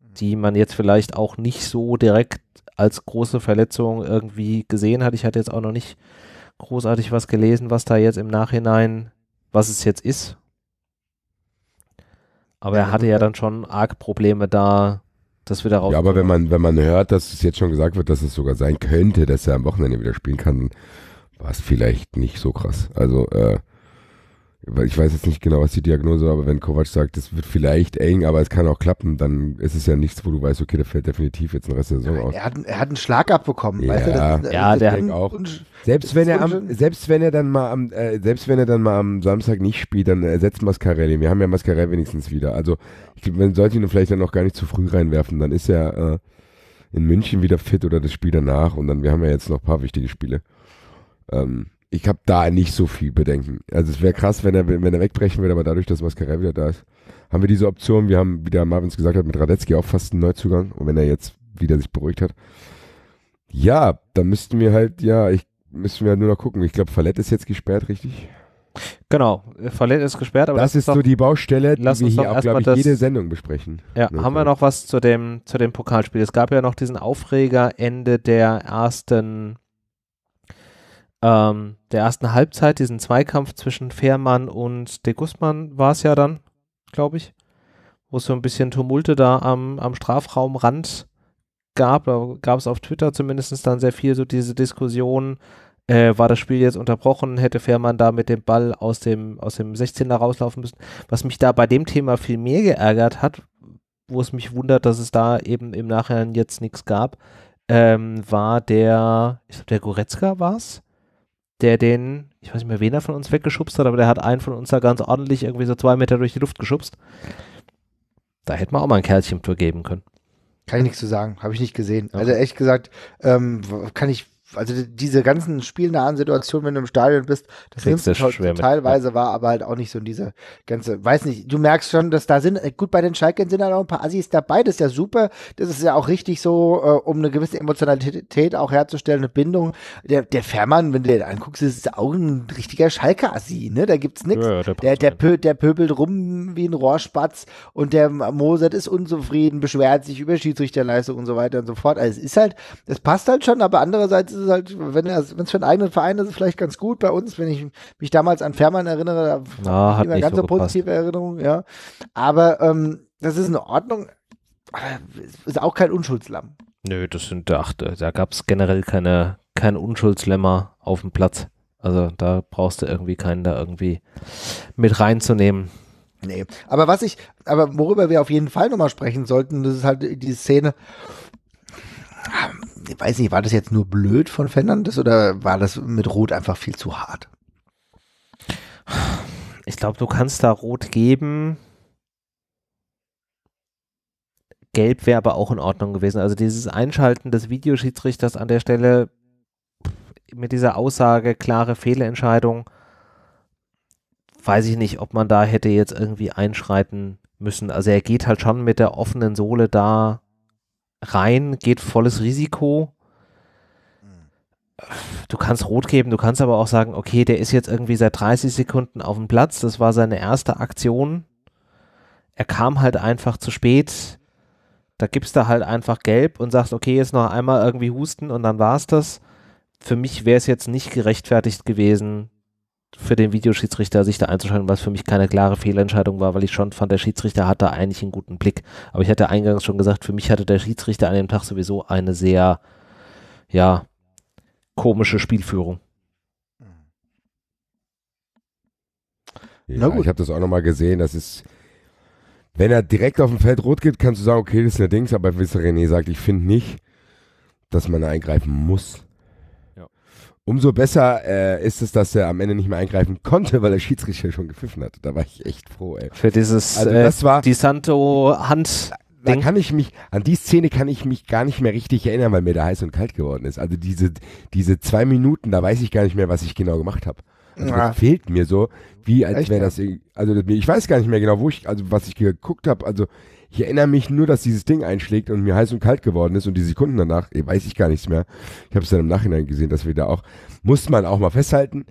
mhm. die man jetzt vielleicht auch nicht so direkt als große Verletzung irgendwie gesehen hat. Ich hatte jetzt auch noch nicht großartig was gelesen, was da jetzt im Nachhinein, was es jetzt ist. Aber er hatte also ja dann schon arg Probleme da dass wir da raus. Ja, aber wenn man, wenn man hört, dass es jetzt schon gesagt wird, dass es sogar sein könnte, dass er am Wochenende wieder spielen kann, war es vielleicht nicht so krass. Also, äh, ich weiß jetzt nicht genau, was die Diagnose war, aber wenn Kovac sagt, es wird vielleicht eng, aber es kann auch klappen, dann ist es ja nichts, wo du weißt, okay, der fällt definitiv jetzt den Rest der Saison aus. Er hat, er hat einen Schlag abbekommen. Ja, weißt du, das ist, ja das der hat auch. Selbst wenn, er am, selbst wenn er dann mal am, äh, selbst wenn er dann mal am Samstag nicht spielt, dann ersetzt Mascarelli. Wir haben ja Mascarelli wenigstens wieder. Also ich, glaube, man sollte ihn vielleicht dann noch gar nicht zu früh reinwerfen, dann ist er äh, in München wieder fit oder das Spiel danach und dann, wir haben ja jetzt noch ein paar wichtige Spiele. Ähm, ich habe da nicht so viel Bedenken. Also es wäre krass, wenn er, wenn er wegbrechen würde, aber dadurch, dass Mascarell wieder da ist, haben wir diese Option. Wir haben, wie der Marvins gesagt hat, mit Radetzky auch fast einen Neuzugang. Und wenn er jetzt wieder sich beruhigt hat, ja, dann müssten wir halt, ja, ich müssen wir halt nur noch gucken. Ich glaube, Fallett ist jetzt gesperrt, richtig? Genau, Fallett ist gesperrt. Aber das ist doch, so die Baustelle, die wir hier auch, glaube ich, das, jede Sendung besprechen. Ja, ja ne, haben wir noch was zu dem, zu dem Pokalspiel? Es gab ja noch diesen Aufreger Ende der ersten ähm, der ersten Halbzeit, diesen Zweikampf zwischen Fährmann und De Guzman war es ja dann, glaube ich, wo es so ein bisschen Tumulte da am, am Strafraumrand gab. Da gab es auf Twitter zumindest dann sehr viel so diese Diskussion, äh, war das Spiel jetzt unterbrochen, hätte Fährmann da mit dem Ball aus dem, aus dem 16er rauslaufen müssen. Was mich da bei dem Thema viel mehr geärgert hat, wo es mich wundert, dass es da eben im Nachhinein jetzt nichts gab, ähm, war der, ich glaube, der Goretzka war es, der den, ich weiß nicht mehr, wen er von uns weggeschubst hat, aber der hat einen von uns da ganz ordentlich irgendwie so zwei Meter durch die Luft geschubst. Da hätten wir auch mal ein Kerlchen für geben können. Kann ich nichts zu sagen, habe ich nicht gesehen. Okay. Also ehrlich gesagt, ähm, kann ich also diese ganzen spielnahen Situationen, wenn du im Stadion bist, das nimmst du halt teilweise mit. war, aber halt auch nicht so in diese ganze, weiß nicht, du merkst schon, dass da sind, gut, bei den Schalkern sind halt auch ein paar Assis dabei, das ist ja super, das ist ja auch richtig so, äh, um eine gewisse Emotionalität auch herzustellen, eine Bindung. Der, der Fährmann, wenn du den anguckst, ist auch ein richtiger Schalker-Assi, ne, da gibt's nichts. Ja, der, der, der, der pöbelt rum wie ein Rohrspatz und der Moser ist unzufrieden, beschwert sich über Schiedsrichterleistung und so weiter und so fort. Also es ist halt, das passt halt schon, aber andererseits ist es halt, wenn es für einen eigenen Verein ist, ist es vielleicht ganz gut. Bei uns, wenn ich mich damals an Fährmann erinnere, da ah, hat nicht ganz so, so positive Erinnerung, ja. Aber ähm, das ist in Ordnung. Ist auch kein Unschuldslamm. Nö, das sind, dachte, da gab es generell keine, kein Unschuldslämmer auf dem Platz. Also da brauchst du irgendwie keinen da irgendwie mit reinzunehmen. Nee, aber was ich, aber worüber wir auf jeden Fall nochmal sprechen sollten, das ist halt die Szene, ich weiß nicht, war das jetzt nur blöd von Fernandes oder war das mit Rot einfach viel zu hart? Ich glaube, du kannst da Rot geben. Gelb wäre aber auch in Ordnung gewesen. Also dieses Einschalten des Videoschiedsrichters an der Stelle mit dieser Aussage, klare Fehlentscheidung, weiß ich nicht, ob man da hätte jetzt irgendwie einschreiten müssen. Also er geht halt schon mit der offenen Sohle da rein, geht volles Risiko. Du kannst rot geben, du kannst aber auch sagen, okay, der ist jetzt irgendwie seit 30 Sekunden auf dem Platz, das war seine erste Aktion. Er kam halt einfach zu spät. Da gibst du halt einfach gelb und sagst, okay, jetzt noch einmal irgendwie husten und dann war es das. Für mich wäre es jetzt nicht gerechtfertigt gewesen, für den Videoschiedsrichter, sich da einzuschalten, was für mich keine klare Fehlentscheidung war, weil ich schon fand, der Schiedsrichter hatte eigentlich einen guten Blick. Aber ich hatte eingangs schon gesagt, für mich hatte der Schiedsrichter an dem Tag sowieso eine sehr, ja, komische Spielführung. Ja, ich habe das auch nochmal gesehen, das ist, wenn er direkt auf dem Feld rot gibt, kannst du sagen, okay, das ist der Dings, aber wenn René sagt, ich finde nicht, dass man eingreifen muss. Umso besser äh, ist es, dass er am Ende nicht mehr eingreifen konnte, weil der Schiedsrichter schon gepfiffen hat. Da war ich echt froh, ey. Für dieses also äh, das war, äh, Di Santo Hand. Da kann ich mich, an die Szene kann ich mich gar nicht mehr richtig erinnern, weil mir da heiß und kalt geworden ist. Also diese, diese zwei Minuten, da weiß ich gar nicht mehr, was ich genau gemacht habe. Also ja. fehlt mir so, wie als wäre das, also ich weiß gar nicht mehr genau, wo ich, also was ich geguckt habe, also ich erinnere mich nur, dass dieses Ding einschlägt und mir heiß und kalt geworden ist und die Sekunden danach, eh, weiß ich gar nichts mehr. Ich habe es dann im Nachhinein gesehen, dass wir da auch, muss man auch mal festhalten,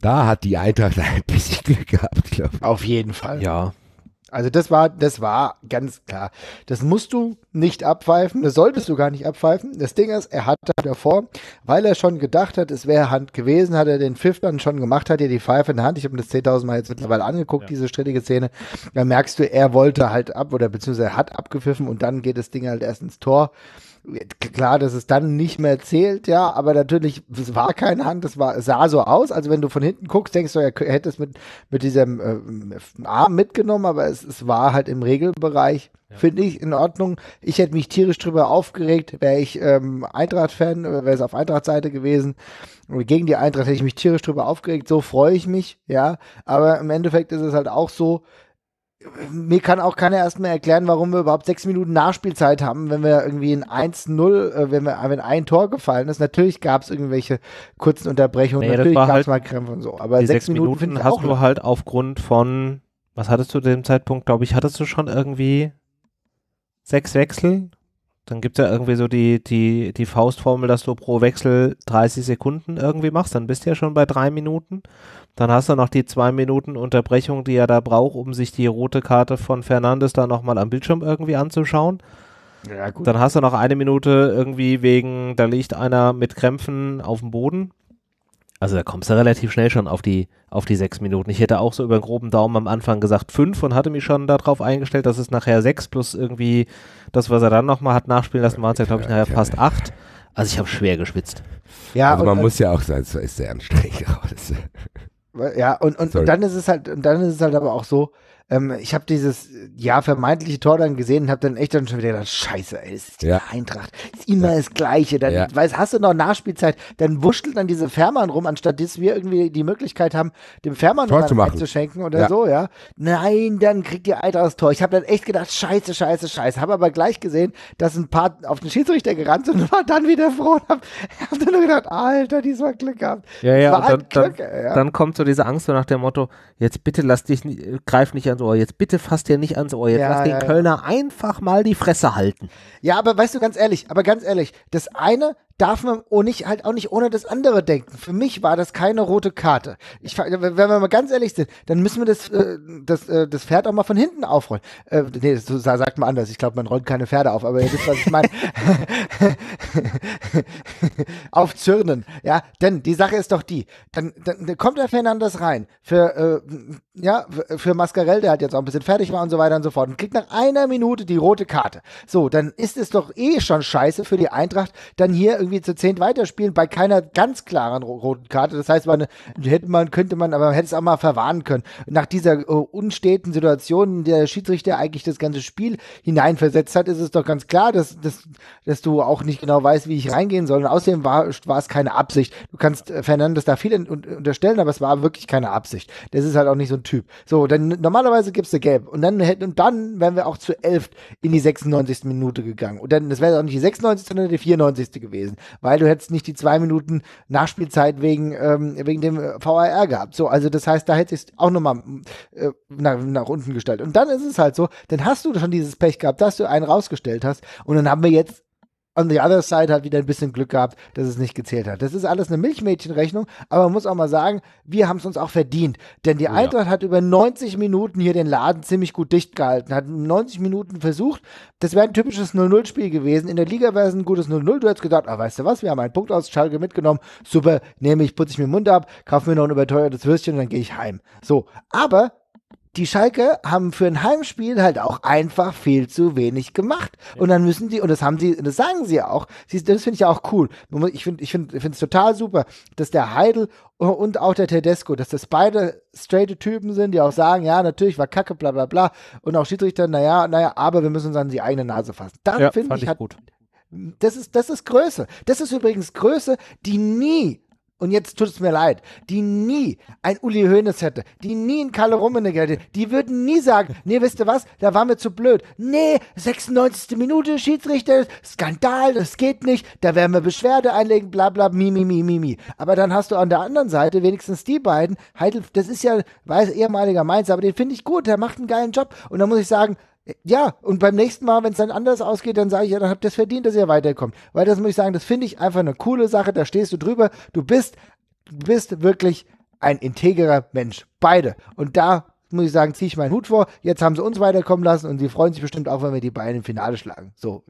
da hat die Eintracht ein bisschen Glück gehabt, glaube ich. Auf jeden Fall. Ja. Also das war, das war ganz klar. Das musst du nicht abpfeifen, das solltest du gar nicht abpfeifen. Das Ding ist, er hat davor, weil er schon gedacht hat, es wäre Hand gewesen, hat er den Pfiff dann schon gemacht, hat er die Pfeife in der Hand. Ich habe mir das 10.000 Mal jetzt mittlerweile angeguckt, ja. diese strittige Szene. Da merkst du, er wollte halt ab oder beziehungsweise er hat abgepfiffen und dann geht das Ding halt erst ins Tor. Klar, dass es dann nicht mehr zählt, ja, aber natürlich, es war keine Hand, es, war, sah so aus. Also wenn du von hinten guckst, denkst du, er hätte es mit, mit diesem äh, Arm mitgenommen, aber es, es war halt im Regelbereich, ja. finde ich, in Ordnung. Ich hätte mich tierisch drüber aufgeregt, wäre ich ähm, Eintracht-Fan, äh, wäre es auf Eintracht-Seite gewesen. Äh, gegen die Eintracht hätte ich mich tierisch drüber aufgeregt, so freue ich mich, ja. Aber im Endeffekt ist es halt auch so, mir kann auch keiner erstmal erklären, warum wir überhaupt sechs Minuten Nachspielzeit haben, wenn wir irgendwie in 1-0, äh, wenn, wenn ein Tor gefallen ist. Natürlich gab es irgendwelche kurzen Unterbrechungen, nee, natürlich gab es halt mal Krämpfe und so. Aber sechs, Minuten, Minuten hast du halt aufgrund von, was hattest du zu dem Zeitpunkt, glaube ich, hattest du schon irgendwie sechs Wechsel dann gibt es ja irgendwie so die, die, die Faustformel, dass du pro Wechsel 30 Sekunden irgendwie machst. Dann bist du ja schon bei drei Minuten. Dann hast du noch die zwei Minuten Unterbrechung, die er da braucht, um sich die rote Karte von Fernandes da nochmal am Bildschirm irgendwie anzuschauen. Ja, dann hast du noch eine Minute irgendwie wegen, da liegt einer mit Krämpfen auf dem Boden. Also da kommst du relativ schnell schon auf die, auf die sechs Minuten. Ich hätte auch so über den groben Daumen am Anfang gesagt fünf und hatte mich schon darauf eingestellt, dass es nachher sechs plus irgendwie das, was er dann nochmal hat nachspielen lassen, waren es ja, glaube ich, nachher fast acht. Also ich habe schwer geschwitzt. Ja, also man und, muss ja auch sein, so ist der anstrengend. ja, und, und, und, dann ist es halt, und dann ist es halt aber auch so, ähm, ich habe dieses äh, ja vermeintliche Tor dann gesehen und habe dann echt dann schon wieder gedacht, scheiße, ey, ist die ja. Eintracht, ist immer ja. das Gleiche. Dann ja. weiß, hast du noch Nachspielzeit, dann wuschelt dann diese Fährmann rum, anstatt dass wir irgendwie die Möglichkeit haben, dem Fährmann Tor zu schenken oder so, ja. Nein, dann kriegt die Eintracht das Tor. Ich habe dann echt gedacht, scheiße, scheiße, scheiße. Habe aber gleich gesehen, dass ein paar auf den Schiedsrichter gerannt sind und war dann wieder froh und habe hab dann nur gedacht, Alter, diesmal Glück gehabt. Ja, ja, dann, Glück, dann, dann kommt so diese Angst so nach dem Motto, jetzt bitte lass dich, äh, greif nicht an ans Ohr, jetzt bitte fasst dir nicht ans Ohr, jetzt ja, lass ja, den Kölner einfach mal die Fresse halten. Ja, aber weißt du, ganz ehrlich, aber ganz ehrlich, das eine, darf man auch nicht, halt auch nicht ohne das andere denken. Für mich war das keine rote Karte. Ich, wenn wir mal ganz ehrlich sind, dann müssen wir das, äh, das, äh, das Pferd auch mal von hinten aufrollen. Äh, nee, das sagt man anders. Ich glaube, man rollt keine Pferde auf, aber ihr wisst, was ich meine. Aufzürnen. Ja, denn die Sache ist doch die. Dann, dann kommt der Fernandes rein für, äh, ja, für Mascarell, der hat jetzt auch ein bisschen fertig war und so weiter und so fort und kriegt nach einer Minute die rote Karte. So, dann ist es doch eh schon scheiße für die Eintracht, dann hier irgendwie zu zehnt weiterspielen bei keiner ganz klaren roten Karte. Das heißt, man hätte man, könnte man, aber man hätte es auch mal verwarnen können. Nach dieser uh, unsteten Situation, in der Schiedsrichter eigentlich das ganze Spiel hineinversetzt hat, ist es doch ganz klar, dass, dass, dass du auch nicht genau weißt, wie ich reingehen soll. Und außerdem war, war es keine Absicht. Du kannst äh, Fernandes da viel unterstellen, aber es war wirklich keine Absicht. Das ist halt auch nicht so ein Typ. So, dann normalerweise gibst du gelb. Und dann hätten, und dann wären wir auch zu elf in die 96. Minute gegangen. Und dann, das wäre auch nicht die 96, sondern die 94. gewesen gewesen, weil du hättest nicht die zwei Minuten Nachspielzeit wegen, ähm, wegen dem äh, VAR gehabt. So, also das heißt, da hätte ich es auch nochmal äh, nach, nach unten gestellt. Und dann ist es halt so, dann hast du schon dieses Pech gehabt, dass du einen rausgestellt hast. Und dann haben wir jetzt on the other side hat wieder ein bisschen Glück gehabt, dass es nicht gezählt hat. Das ist alles eine Milchmädchenrechnung, aber man muss auch mal sagen, wir haben es uns auch verdient. Denn die oh ja. Eintracht hat über 90 Minuten hier den Laden ziemlich gut dicht gehalten, hat 90 Minuten versucht. Das wäre ein typisches 0-0-Spiel gewesen. In der Liga wäre es ein gutes 0-0. Du hättest gedacht, ah, weißt du was, wir haben einen Punkt aus Schalke mitgenommen. Super, nehme ich, putze ich mir den Mund ab, kaufe mir noch ein überteuertes Würstchen und dann gehe ich heim. So, aber die Schalke haben für ein Heimspiel halt auch einfach viel zu wenig gemacht. Ja. Und dann müssen die, und das haben sie, das sagen sie ja auch, sie, das finde ich ja auch cool. Ich finde ich finde, ich finde es total super, dass der Heidel und auch der Tedesco, dass das beide straight Typen sind, die auch sagen, ja, natürlich war Kacke, bla bla bla. Und auch Schiedsrichter, naja, naja, aber wir müssen uns an die eigene Nase fassen. Das ja, finde ich, ich hat, gut. Das ist, das ist Größe. Das ist übrigens Größe, die nie und jetzt tut es mir leid, die nie ein Uli Hoeneß hätte, die nie ein Kalle Rummenigge hätte, die würden nie sagen, nee, wisst ihr was, da waren wir zu blöd. Nee, 96. Minute, Schiedsrichter, Skandal, das geht nicht, da werden wir Beschwerde einlegen, bla bla, mi, mi, mi, mi, mi. Aber dann hast du an der anderen Seite wenigstens die beiden, Heidel, das ist ja, weiß, ehemaliger Mainz, aber den finde ich gut, der macht einen geilen Job. Und da muss ich sagen, ja, und beim nächsten Mal, wenn es dann anders ausgeht, dann sage ich, ja, dann habt ihr es verdient, dass ihr weiterkommt. Weil das muss ich sagen, das finde ich einfach eine coole Sache, da stehst du drüber, du bist, du bist wirklich ein integrer Mensch. Beide. Und da muss ich sagen, ziehe ich meinen Hut vor. Jetzt haben sie uns weiterkommen lassen und sie freuen sich bestimmt auch, wenn wir die beiden im Finale schlagen. So.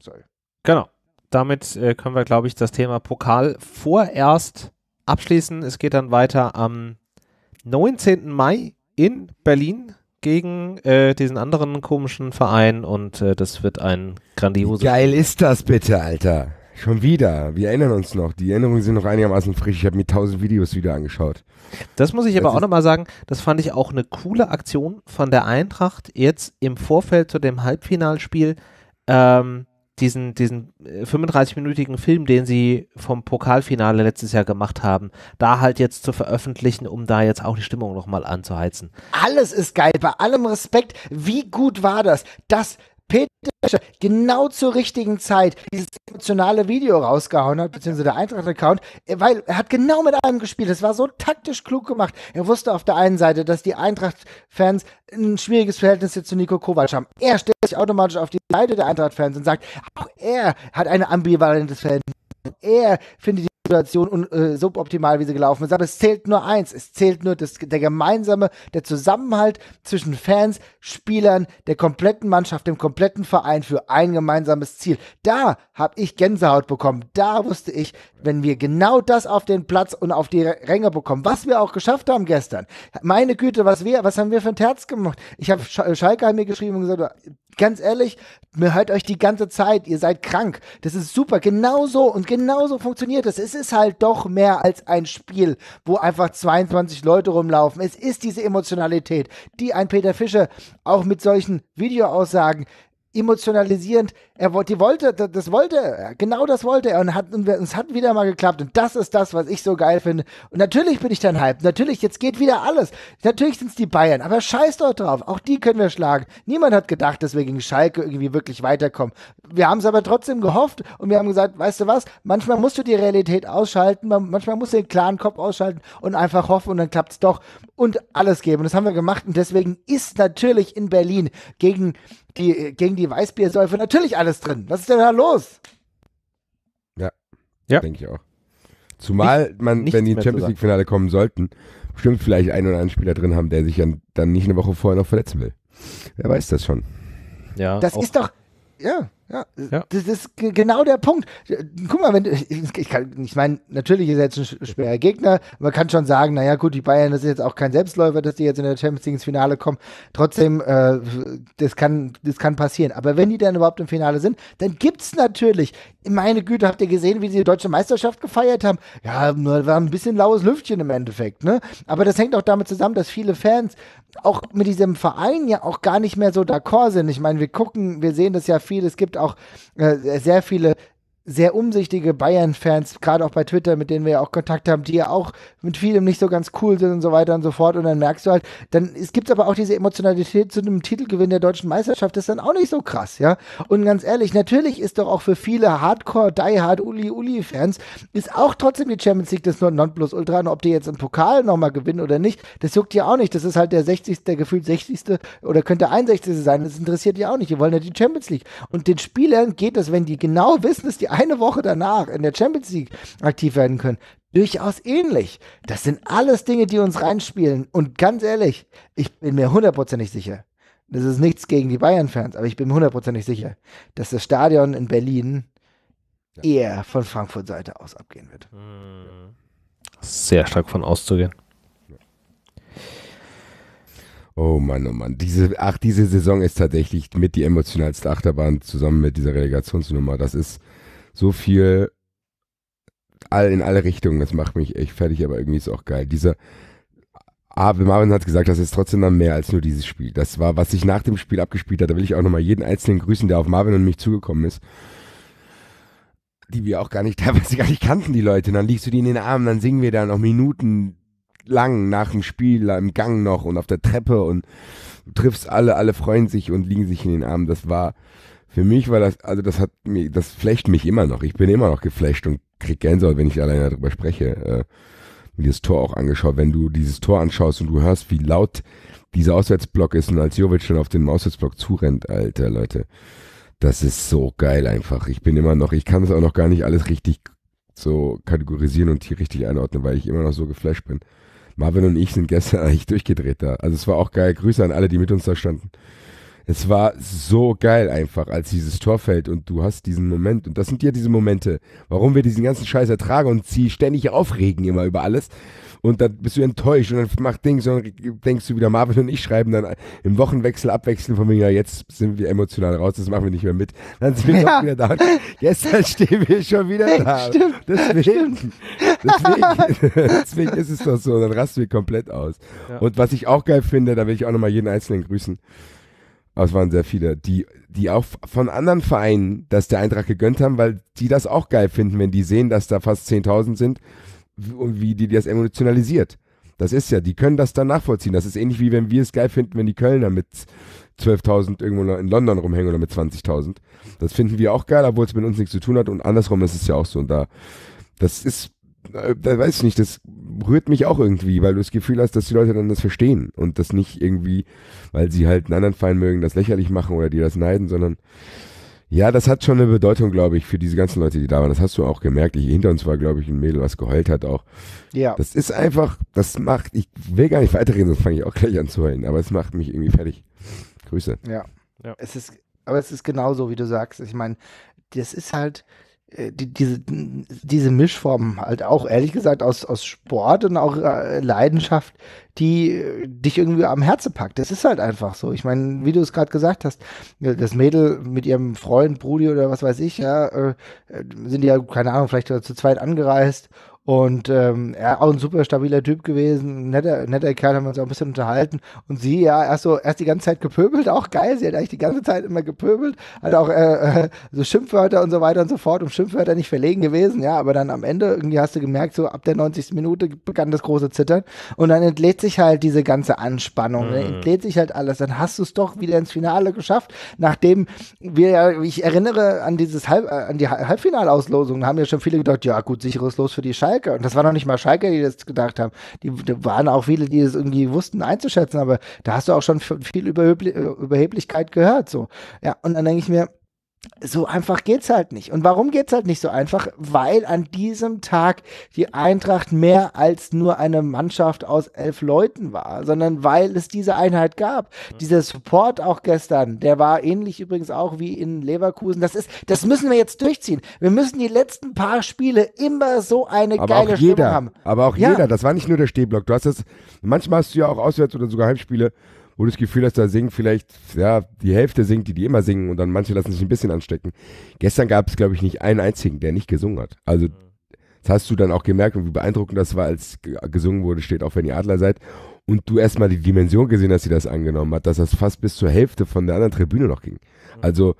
Sorry. Genau. Damit äh, können wir, glaube ich, das Thema Pokal vorerst abschließen. Es geht dann weiter am 19. Mai in Berlin gegen äh, diesen anderen komischen Verein und äh, das wird ein grandioses. Wie geil ist das bitte, Alter? Schon wieder. Wir erinnern uns noch. Die Erinnerungen sind noch einigermaßen frisch. Ich habe mir tausend Videos wieder angeschaut. Das muss ich das aber auch nochmal sagen. Das fand ich auch eine coole Aktion von der Eintracht jetzt im Vorfeld zu dem Halbfinalspiel. Ähm, diesen, diesen 35-minütigen äh, Film, den sie vom Pokalfinale letztes Jahr gemacht haben, da halt jetzt zu veröffentlichen, um da jetzt auch die Stimmung nochmal anzuheizen. Alles ist geil, bei allem Respekt. Wie gut war das? Das Peter genau zur richtigen Zeit dieses emotionale Video rausgehauen hat, beziehungsweise der Eintracht-Account, weil er hat genau mit einem gespielt. Es war so taktisch klug gemacht. Er wusste auf der einen Seite, dass die Eintracht-Fans ein schwieriges Verhältnis jetzt zu Nico Kovac haben. Er stellt sich automatisch auf die Seite der Eintracht-Fans und sagt, auch er hat ein ambivalentes Verhältnis. Er findet die Situation un, äh, suboptimal, wie sie gelaufen ist. Aber es zählt nur eins. Es zählt nur das, der gemeinsame, der Zusammenhalt zwischen Fans, Spielern, der kompletten Mannschaft, dem kompletten Verein für ein gemeinsames Ziel. Da habe ich Gänsehaut bekommen. Da wusste ich, wenn wir genau das auf den Platz und auf die Ränge bekommen, was wir auch geschafft haben gestern. Meine Güte, was wir, was haben wir für ein Terz gemacht? Ich habe Sch Schalke mir geschrieben und gesagt, ganz ehrlich, mir hört euch die ganze Zeit, ihr seid krank. Das ist super. Genauso und genauso funktioniert das. Es ist halt doch mehr als ein Spiel, wo einfach 22 Leute rumlaufen. Es ist diese Emotionalität, die ein Peter Fischer auch mit solchen Videoaussagen emotionalisierend. Er wollte, die wollte, das wollte er, genau das wollte er und hat, und es hat wieder mal geklappt und das ist das, was ich so geil finde. Und natürlich bin ich dann hyped. Natürlich, jetzt geht wieder alles. Natürlich sind es die Bayern, aber scheiß doch drauf. Auch die können wir schlagen. Niemand hat gedacht, dass wir gegen Schalke irgendwie wirklich weiterkommen. Wir haben es aber trotzdem gehofft und wir haben gesagt, weißt du was? Manchmal musst du die Realität ausschalten, manchmal musst du den klaren Kopf ausschalten und einfach hoffen und dann klappt es doch und alles geben. Und das haben wir gemacht und deswegen ist natürlich in Berlin gegen die, gegen die Weißbiersäufe natürlich alles drin. Was ist denn da los? Ja, ja. denke ich auch. Zumal nicht, man, wenn die Champions League-Finale kommen sollten, bestimmt vielleicht einen oder anderen Spieler drin haben, der sich dann, dann nicht eine Woche vorher noch verletzen will. Wer weiß das schon. Ja, das ist doch, ja, ja, ja, das ist genau der Punkt. Guck mal, wenn ich, kann, ich meine, natürlich ist er jetzt ein schwerer Gegner. Man kann schon sagen, naja, gut, die Bayern, das ist jetzt auch kein Selbstläufer, dass die jetzt in der Champions League ins Finale kommen. Trotzdem, äh, das kann, das kann passieren. Aber wenn die dann überhaupt im Finale sind, dann gibt's natürlich, meine Güte, habt ihr gesehen, wie sie die deutsche Meisterschaft gefeiert haben? Ja, war ein bisschen laues Lüftchen im Endeffekt, ne? Aber das hängt auch damit zusammen, dass viele Fans auch mit diesem Verein ja auch gar nicht mehr so d'accord sind. Ich meine, wir gucken, wir sehen das ja viel. Es gibt auch äh, sehr viele sehr umsichtige Bayern-Fans, gerade auch bei Twitter, mit denen wir ja auch Kontakt haben, die ja auch mit vielem nicht so ganz cool sind und so weiter und so fort. Und dann merkst du halt, dann es gibt aber auch diese Emotionalität zu einem Titelgewinn der deutschen Meisterschaft, das ist dann auch nicht so krass, ja. Und ganz ehrlich, natürlich ist doch auch für viele Hardcore, Die Hard, Uli, Uli-Fans, ist auch trotzdem die Champions League das Nonplusultra. Und ob die jetzt im Pokal nochmal gewinnen oder nicht, das juckt ja auch nicht. Das ist halt der 60., der gefühlt 60. oder könnte 61. sein. Das interessiert ja auch nicht. Die wollen ja die Champions League. Und den Spielern geht das, wenn die genau wissen, dass die eine Woche danach in der Champions League aktiv werden können, durchaus ähnlich. Das sind alles Dinge, die uns reinspielen. Und ganz ehrlich, ich bin mir hundertprozentig sicher, das ist nichts gegen die Bayern-Fans, aber ich bin mir hundertprozentig sicher, dass das Stadion in Berlin ja. eher von Frankfurt-Seite aus abgehen wird. Sehr stark von auszugehen. Oh Mann, oh Mann. Diese, ach, diese Saison ist tatsächlich mit die emotionalste Achterbahn zusammen mit dieser Relegationsnummer. Das ist, so viel all, in alle Richtungen. Das macht mich echt fertig, aber irgendwie ist auch geil. Dieser, aber Marvin hat gesagt, das ist trotzdem dann mehr als nur dieses Spiel. Das war, was sich nach dem Spiel abgespielt hat. Da will ich auch nochmal jeden Einzelnen grüßen, der auf Marvin und mich zugekommen ist. Die wir auch gar nicht, teilweise gar nicht kannten, die Leute. Und dann liegst du die in den Armen, dann singen wir da noch Minuten lang nach dem Spiel im Gang noch und auf der Treppe und du triffst alle, alle freuen sich und liegen sich in den Armen. Das war, für mich war das, also das hat mich, das flecht mich immer noch. Ich bin immer noch geflecht und krieg Gänsehaut, wenn ich alleine darüber spreche. Äh, mir das Tor auch angeschaut. Wenn du dieses Tor anschaust und du hörst, wie laut dieser Auswärtsblock ist und als Jovic dann auf den Auswärtsblock zurennt, alter Leute. Das ist so geil einfach. Ich bin immer noch, ich kann das auch noch gar nicht alles richtig so kategorisieren und hier richtig einordnen, weil ich immer noch so geflasht bin. Marvin und ich sind gestern eigentlich durchgedreht da. Also es war auch geil. Grüße an alle, die mit uns da standen. Es war so geil einfach, als dieses Tor fällt und du hast diesen Moment. Und das sind ja diese Momente, warum wir diesen ganzen Scheiß ertragen und sie ständig aufregen immer über alles. Und dann bist du enttäuscht und dann macht Dings und dann denkst du wieder, Marvin und ich schreiben dann im Wochenwechsel abwechseln von mir, ja, jetzt sind wir emotional raus, das machen wir nicht mehr mit. Dann sind wir ja. doch wieder da. gestern stehen wir schon wieder da. Stimmt. Deswegen, Deswegen, deswegen, ist es doch so, dann rasten wir komplett aus. Ja. Und was ich auch geil finde, da will ich auch nochmal jeden Einzelnen grüßen. Aber es waren sehr viele, die, die auch von anderen Vereinen das der Eintracht gegönnt haben, weil die das auch geil finden, wenn die sehen, dass da fast 10.000 sind und wie die das emotionalisiert. Das ist ja, die können das dann nachvollziehen. Das ist ähnlich wie wenn wir es geil finden, wenn die Kölner mit 12.000 irgendwo in London rumhängen oder mit 20.000. Das finden wir auch geil, obwohl es mit uns nichts zu tun hat und andersrum ist es ja auch so. Und da, das ist da äh, weiß ich nicht, das rührt mich auch irgendwie, weil du das Gefühl hast, dass die Leute dann das verstehen und das nicht irgendwie, weil sie halt einen anderen Feind mögen, das lächerlich machen oder die das neiden, sondern ja, das hat schon eine Bedeutung, glaube ich, für diese ganzen Leute, die da waren. Das hast du auch gemerkt. Ich, hinter uns war, glaube ich, ein Mädel, was geheult hat auch. Ja. Das ist einfach, das macht, ich will gar nicht weiterreden, sonst fange ich auch gleich an zu heulen, aber es macht mich irgendwie fertig. Grüße. Ja. ja. Es ist, aber es ist genauso, wie du sagst. Ich meine, das ist halt, äh, die, diese, diese Mischform halt auch ehrlich gesagt aus, aus Sport und auch äh, Leidenschaft, die äh, dich irgendwie am Herzen packt. Das ist halt einfach so. Ich meine, wie du es gerade gesagt hast, das Mädel mit ihrem Freund, Brudi oder was weiß ich, ja, sind ja, keine Ahnung, vielleicht zu zweit angereist und ähm, ja, auch ein super stabiler Typ gewesen, netter, netter Kerl, haben wir uns auch ein bisschen unterhalten. Und sie, ja, erst so, erst die ganze Zeit gepöbelt, auch geil, sie hat eigentlich die ganze Zeit immer gepöbelt, hat auch äh, äh, so Schimpfwörter und so weiter und so fort, um Schimpfwörter nicht verlegen gewesen, ja, aber dann am Ende irgendwie hast du gemerkt, so ab der 90. Minute begann das große Zittern und dann entlädt sich halt diese ganze Anspannung, ne? mhm. dann entlädt sich halt alles, dann hast du es doch wieder ins Finale geschafft, nachdem wir ja, ich erinnere an dieses Halb, äh, an die Halbfinalauslosung, da haben ja schon viele gedacht, ja gut, sicheres Los für die Scheiße Schalke. Und das war noch nicht mal Schalke, die das gedacht haben. Die, die waren auch viele, die das irgendwie wussten einzuschätzen, aber da hast du auch schon viel Überhebli Überheblichkeit gehört. So. Ja, und dann denke ich mir, so einfach geht's halt nicht. Und warum geht's halt nicht so einfach? Weil an diesem Tag die Eintracht mehr als nur eine Mannschaft aus elf Leuten war, sondern weil es diese Einheit gab. Mhm. Dieser Support auch gestern, der war ähnlich übrigens auch wie in Leverkusen. Das ist, das müssen wir jetzt durchziehen. Wir müssen die letzten paar Spiele immer so eine aber geile auch jeder, Stimmung haben. Aber auch ja. jeder. Das war nicht nur der Stehblock. Du hast es. Manchmal hast du ja auch Auswärts oder sogar Heimspiele, wo du das Gefühl hast, da singen vielleicht, ja, die Hälfte singt, die die immer singen und dann manche lassen sich ein bisschen anstecken. Gestern gab es, glaube ich, nicht einen einzigen, der nicht gesungen hat. Also mhm. das hast du dann auch gemerkt und wie beeindruckend das war, als gesungen wurde, steht auch, wenn ihr Adler seid. Und du erstmal die Dimension gesehen hast, die das angenommen hat, dass das fast bis zur Hälfte von der anderen Tribüne noch ging. Mhm. Also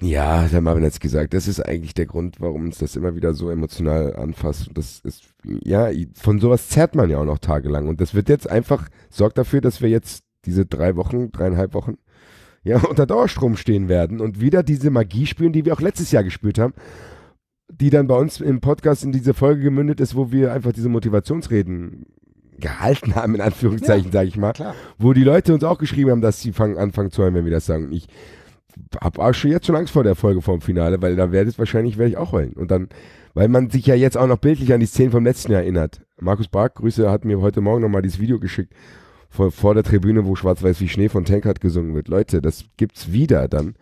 ja, der Marvin hat es gesagt. Das ist eigentlich der Grund, warum uns das immer wieder so emotional anfasst. das ist, ja, von sowas zerrt man ja auch noch tagelang. Und das wird jetzt einfach, sorgt dafür, dass wir jetzt diese drei Wochen, dreieinhalb Wochen, ja, unter Dauerstrom stehen werden und wieder diese Magie spüren, die wir auch letztes Jahr gespürt haben, die dann bei uns im Podcast in diese Folge gemündet ist, wo wir einfach diese Motivationsreden gehalten haben, in Anführungszeichen, ja, sage ich mal. Klar. Wo die Leute uns auch geschrieben haben, dass sie fangen, anfangen zu hören, wenn wir das sagen. ich, habe auch schon jetzt schon Angst vor der Folge vom Finale, weil da werde ich wahrscheinlich werde ich auch heulen. Und dann, weil man sich ja jetzt auch noch bildlich an die Szenen vom letzten Jahr erinnert. Markus Bark, Grüße, hat mir heute Morgen nochmal dieses Video geschickt vor, vor der Tribüne, wo Schwarz-Weiß wie Schnee von Tankard gesungen wird. Leute, das gibt's wieder dann.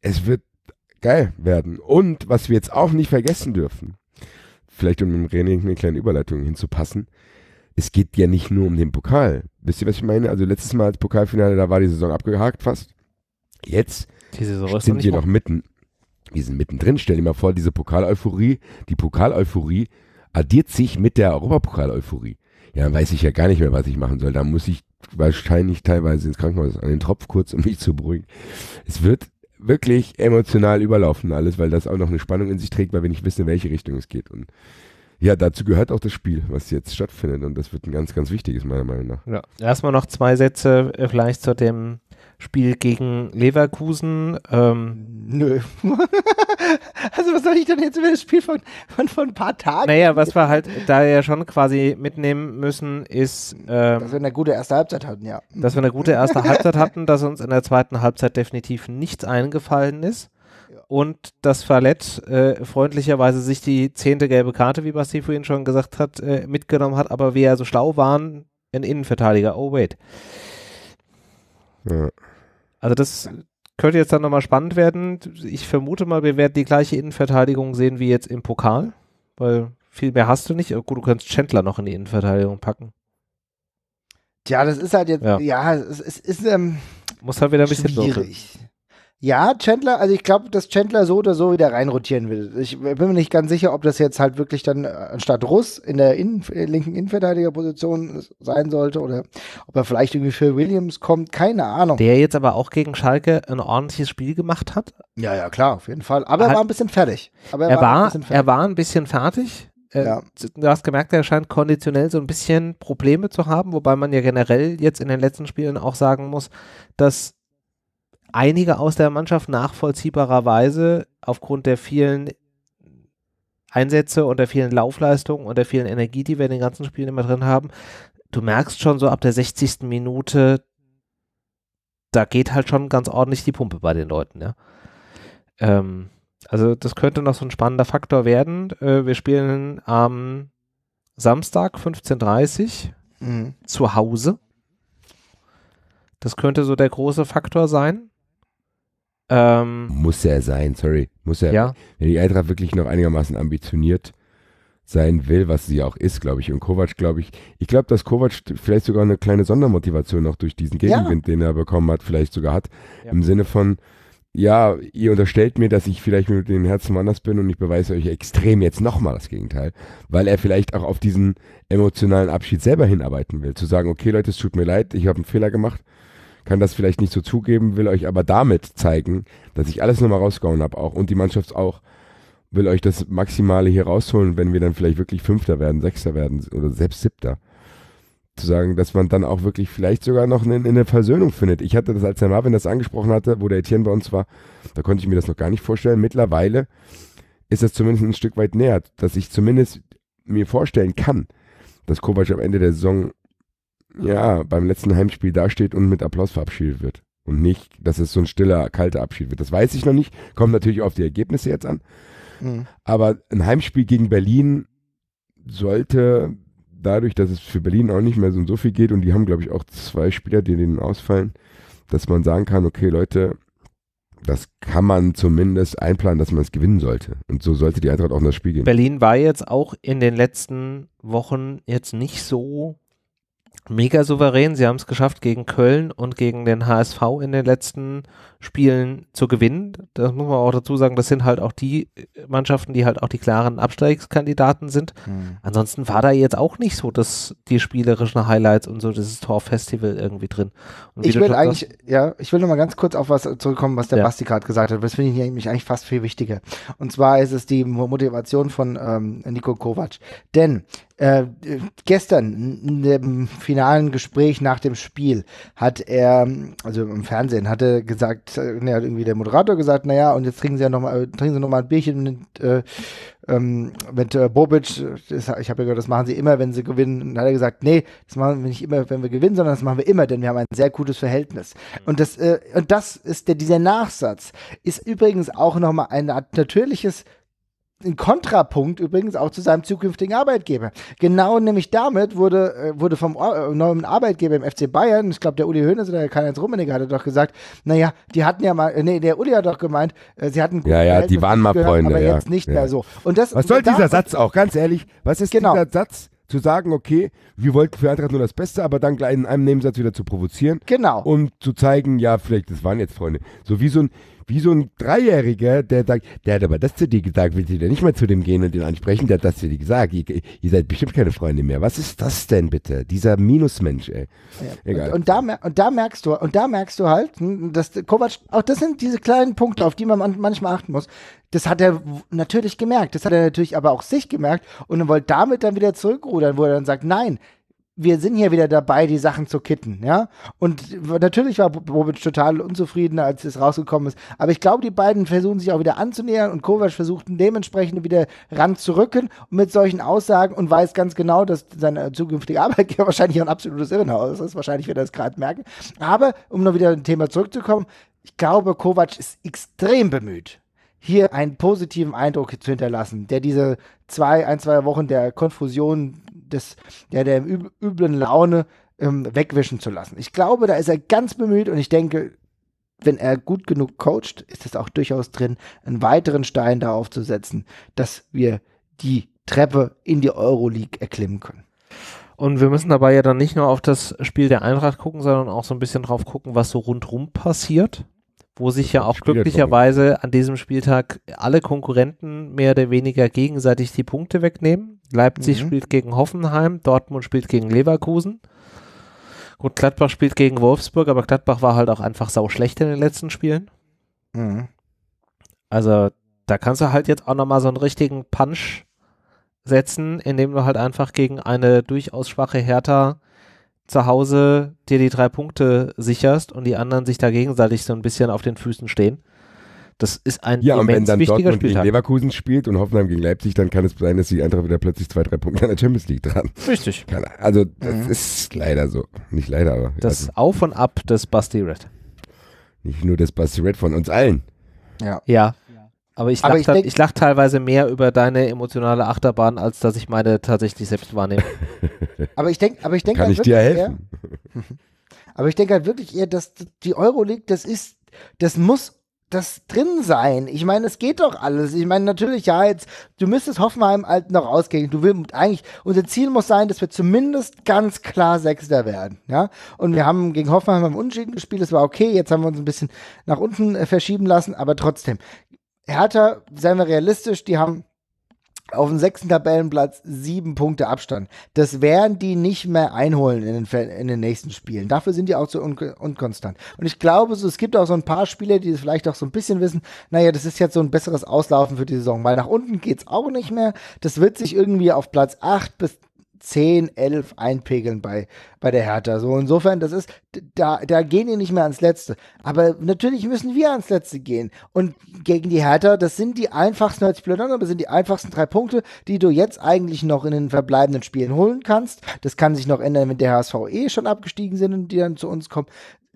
Es wird geil werden. Und was wir jetzt auch nicht vergessen dürfen, vielleicht um mit dem René eine kleine Überleitung hinzupassen, es geht ja nicht nur um den Pokal. Wisst ihr, was ich meine? Also letztes Mal als Pokalfinale, da war die Saison abgehakt fast. Jetzt sind wir noch mitten. Wir sind mittendrin. Stell dir mal vor, diese Pokaleuphorie, die pokal addiert sich mit der Europapokaleuphorie. Ja, dann weiß ich ja gar nicht mehr, was ich machen soll. Da muss ich wahrscheinlich teilweise ins Krankenhaus an den Tropf kurz, um mich zu beruhigen. Es wird wirklich emotional überlaufen alles, weil das auch noch eine Spannung in sich trägt, weil wir nicht wissen, in welche Richtung es geht. Und ja, dazu gehört auch das Spiel, was jetzt stattfindet. Und das wird ein ganz, ganz wichtiges, meiner Meinung nach. Ja. Erstmal noch zwei Sätze äh, vielleicht zu dem Spiel gegen Leverkusen. Ähm, Nö. also was soll ich denn jetzt über das Spiel von, von, von ein paar Tagen? Naja, was wir halt da ja schon quasi mitnehmen müssen, ist... Ähm, dass wir eine gute erste Halbzeit hatten, ja. Dass wir eine gute erste Halbzeit hatten, dass uns in der zweiten Halbzeit definitiv nichts eingefallen ist. Und dass Verlet äh, freundlicherweise sich die zehnte gelbe Karte, wie Basti vorhin schon gesagt hat, äh, mitgenommen hat, aber wir ja so schlau waren, ein Innenverteidiger. Oh, wait. Ja. Also das könnte jetzt dann nochmal spannend werden. Ich vermute mal, wir werden die gleiche Innenverteidigung sehen wie jetzt im Pokal, weil viel mehr hast du nicht. Oh, gut, du kannst Chandler noch in die Innenverteidigung packen. Tja, das ist halt jetzt, ja, ja es ist, ähm, muss halt wieder ein bisschen schwierig. Dunkel. Ja, Chandler, also ich glaube, dass Chandler so oder so wieder reinrotieren will. Ich bin mir nicht ganz sicher, ob das jetzt halt wirklich dann äh, anstatt Russ in der in äh, linken Innenverteidigerposition sein sollte oder ob er vielleicht irgendwie für Williams kommt, keine Ahnung. Der jetzt aber auch gegen Schalke ein ordentliches Spiel gemacht hat. Ja, ja, klar, auf jeden Fall. Aber er, er war ein bisschen fertig. Aber er, er war, war fertig. er war ein bisschen fertig. Äh, ja. Du hast gemerkt, er scheint konditionell so ein bisschen Probleme zu haben, wobei man ja generell jetzt in den letzten Spielen auch sagen muss, dass einige aus der Mannschaft nachvollziehbarerweise aufgrund der vielen Einsätze und der vielen Laufleistungen und der vielen Energie, die wir in den ganzen Spielen immer drin haben, du merkst schon so ab der 60. Minute, da geht halt schon ganz ordentlich die Pumpe bei den Leuten, ja. Ähm, also das könnte noch so ein spannender Faktor werden. Äh, wir spielen am Samstag 15.30 Uhr mhm. zu Hause. Das könnte so der große Faktor sein. Ähm, muss er sein, sorry. Muss er. Ja. Wenn die Eintracht wirklich noch einigermaßen ambitioniert sein will, was sie auch ist, glaube ich. Und Kovac, glaube ich, ich glaube, dass Kovac vielleicht sogar eine kleine Sondermotivation noch durch diesen Gegenwind, ja. den er bekommen hat, vielleicht sogar hat. Ja. Im Sinne von, ja, ihr unterstellt mir, dass ich vielleicht mit dem Herzen woanders bin und ich beweise euch extrem jetzt nochmal das Gegenteil, weil er vielleicht auch auf diesen emotionalen Abschied selber hinarbeiten will. Zu sagen, okay Leute, es tut mir leid, ich habe einen Fehler gemacht kann das vielleicht nicht so zugeben, will euch aber damit zeigen, dass ich alles nochmal rausgehauen habe auch und die Mannschaft auch will euch das Maximale hier rausholen, wenn wir dann vielleicht wirklich Fünfter werden, Sechster werden oder selbst Siebter. Zu sagen, dass man dann auch wirklich vielleicht sogar noch eine, eine Versöhnung findet. Ich hatte das, als der Marvin das angesprochen hatte, wo der Etienne bei uns war, da konnte ich mir das noch gar nicht vorstellen. Mittlerweile ist das zumindest ein Stück weit näher, dass ich zumindest mir vorstellen kann, dass Kovac am Ende der Saison ja, beim letzten Heimspiel dasteht und mit Applaus verabschiedet wird. Und nicht, dass es so ein stiller, kalter Abschied wird. Das weiß ich noch nicht. Kommt natürlich auf die Ergebnisse jetzt an. Mhm. Aber ein Heimspiel gegen Berlin sollte dadurch, dass es für Berlin auch nicht mehr so, und so viel geht und die haben, glaube ich, auch zwei Spieler, die denen ausfallen, dass man sagen kann, okay, Leute, das kann man zumindest einplanen, dass man es gewinnen sollte. Und so sollte die Eintracht auch in das Spiel gehen. Berlin war jetzt auch in den letzten Wochen jetzt nicht so mega souverän. Sie haben es geschafft, gegen Köln und gegen den HSV in den letzten Spielen zu gewinnen. Das muss man auch dazu sagen, das sind halt auch die äh, Mannschaften, die halt auch die klaren Absteigskandidaten sind. Mhm. Ansonsten war da jetzt auch nicht so dass die spielerischen Highlights und so dieses Torfestival irgendwie drin. ich will eigentlich, ja, ich will nochmal ganz kurz auf was zurückkommen, was der ja. Basti gerade gesagt hat. Das finde ich eigentlich, eigentlich fast viel wichtiger. Und zwar ist es die Motivation von ähm, Nico Kovac. Denn äh, gestern in dem finalen Gespräch nach dem Spiel hat er, also im Fernsehen, hatte gesagt, ne, hat irgendwie der Moderator gesagt, naja, und jetzt trinken sie ja nochmal, trinken sie nochmal ein Bierchen mit, äh, ähm, mit äh, Bobic. Das, ich habe ja gehört, das machen sie immer, wenn sie gewinnen. Und dann hat er gesagt, nee, das machen wir nicht immer, wenn wir gewinnen, sondern das machen wir immer, denn wir haben ein sehr gutes Verhältnis. Mhm. Und das, äh, und das ist der, dieser Nachsatz ist übrigens auch nochmal ein natürliches ein Kontrapunkt übrigens auch zu seinem zukünftigen Arbeitgeber. Genau nämlich damit wurde, äh, wurde vom äh, neuen Arbeitgeber im FC Bayern, ich glaube der Uli Hoeneß oder der Karl-Heinz Rummenigge hatte doch gesagt, naja, die hatten ja mal, äh, nee, der Uli hat doch gemeint, sie hatten Ja, ja, die waren mal gehört, Freunde, aber ja. jetzt nicht ja. mehr so. Und das, was soll dieser Satz auch, ganz ehrlich, was ist genau. dieser Satz? Zu sagen, okay, wir wollten für Eintracht nur das Beste, aber dann gleich in einem Nebensatz wieder zu provozieren. Genau. Um zu zeigen, ja, vielleicht, das waren jetzt Freunde. So wie so ein, wie so ein Dreijähriger, der sagt, der hat aber das zu dir gesagt, willst du denn nicht mal zu dem gehen und den ansprechen? Der hat das zu dir gesagt. Ihr, ihr seid bestimmt keine Freunde mehr. Was ist das denn bitte? Dieser Minusmensch, ey. Ja. Egal. Und, und, da, und da merkst du, und da merkst du halt, hm, dass Kovac, auch das sind diese kleinen Punkte, auf die man manchmal achten muss. Das hat er natürlich gemerkt. Das hat er natürlich aber auch sich gemerkt und wollte damit dann wieder zurückrudern, wo er dann sagt, nein, wir sind hier wieder dabei, die Sachen zu kitten, ja. Und natürlich war Bobic total unzufrieden, als es rausgekommen ist. Aber ich glaube, die beiden versuchen sich auch wieder anzunähern und Kovac versucht dementsprechend wieder ranzurücken mit solchen Aussagen und weiß ganz genau, dass seine äh, zukünftige Arbeitgeber wahrscheinlich ein absolutes Irrenhaus ist. Wahrscheinlich wird er das gerade merken. Aber um noch wieder ein Thema zurückzukommen, ich glaube, Kovac ist extrem bemüht, hier einen positiven Eindruck zu hinterlassen, der diese zwei, ein, zwei Wochen der Konfusion des, der, der üblen Laune ähm, wegwischen zu lassen. Ich glaube, da ist er ganz bemüht und ich denke, wenn er gut genug coacht, ist es auch durchaus drin, einen weiteren Stein darauf zu setzen, dass wir die Treppe in die Euroleague erklimmen können. Und wir müssen dabei ja dann nicht nur auf das Spiel der Eintracht gucken, sondern auch so ein bisschen drauf gucken, was so rundrum passiert wo sich ja auch Spiel glücklicherweise an diesem Spieltag alle Konkurrenten mehr oder weniger gegenseitig die Punkte wegnehmen. Leipzig mhm. spielt gegen Hoffenheim, Dortmund spielt gegen Leverkusen. Gut, Gladbach spielt gegen Wolfsburg, aber Gladbach war halt auch einfach sau schlecht in den letzten Spielen. Mhm. Also da kannst du halt jetzt auch nochmal so einen richtigen Punch setzen, indem du halt einfach gegen eine durchaus schwache Hertha zu Hause dir die drei Punkte sicherst und die anderen sich da gegenseitig so ein bisschen auf den Füßen stehen. Das ist ein ja, und wenn dann Dortmund gegen Leverkusen spielt und Hoffenheim gegen Leipzig, dann kann es sein, dass die Eintracht wieder plötzlich zwei, drei Punkte an der Champions League dran. Richtig. Also das mhm. ist leider so. Nicht leider, aber. Das also. Auf und Ab des Basti Red. Nicht nur des Basti Red, von uns allen. Ja. Ja, aber ich lache ich, lach teilweise mehr über deine emotionale Achterbahn, als dass ich meine tatsächlich selbst wahrnehme. aber ich denke, aber kann halt ich dir helfen? Eher, aber ich denke halt wirklich eher, dass die Euroleague, das ist, das muss das drin sein. Ich meine, es geht doch alles. Ich meine, natürlich, ja, jetzt, du müsstest Hoffenheim halt noch ausgehen. Du willst eigentlich, unser Ziel muss sein, dass wir zumindest ganz klar Sechster werden, ja. Und wir haben gegen Hoffenheim haben Unentschieden gespielt, das war okay. Jetzt haben wir uns ein bisschen nach unten äh, verschieben lassen, aber trotzdem. Hertha, seien wir realistisch, die haben auf dem sechsten Tabellenplatz sieben Punkte Abstand. Das werden die nicht mehr einholen in den, in den nächsten Spielen. Dafür sind die auch zu un unkonstant. Und ich glaube, so, es gibt auch so ein paar Spieler, die das vielleicht auch so ein bisschen wissen, naja, das ist jetzt so ein besseres Auslaufen für die Saison, weil nach unten geht es auch nicht mehr. Das wird sich irgendwie auf Platz 8 bis 10, 11 einpegeln bei, bei der Hertha. So insofern, das ist, da, da gehen die nicht mehr ans Letzte. Aber natürlich müssen wir ans Letzte gehen. Und gegen die Hertha, das sind die einfachsten, hört sich blöd an, aber sind die einfachsten drei Punkte, die du jetzt eigentlich noch in den verbleibenden Spielen holen kannst. Das kann sich noch ändern, wenn der HSVE eh schon abgestiegen sind und die dann zu uns kommen.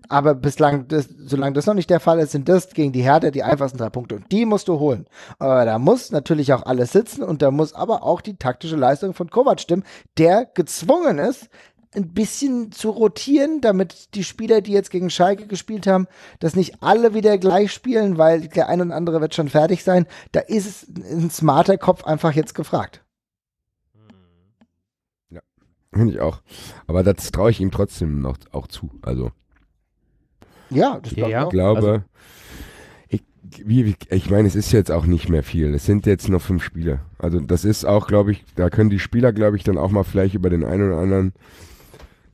Aber bislang, das, solange das noch nicht der Fall ist, sind das gegen die Härte die einfachsten drei Punkte. Und die musst du holen. Aber da muss natürlich auch alles sitzen und da muss aber auch die taktische Leistung von Kovac stimmen, der gezwungen ist, ein bisschen zu rotieren, damit die Spieler, die jetzt gegen Schalke gespielt haben, das nicht alle wieder gleich spielen, weil der ein und andere wird schon fertig sein. Da ist ein smarter Kopf einfach jetzt gefragt. Ja, finde ich auch. Aber das traue ich ihm trotzdem noch auch zu. Also ja, das ja, ja. glaube also, ich. ich meine, es ist jetzt auch nicht mehr viel. Es sind jetzt noch fünf Spiele. Also das ist auch, glaube ich, da können die Spieler, glaube ich, dann auch mal vielleicht über den einen oder anderen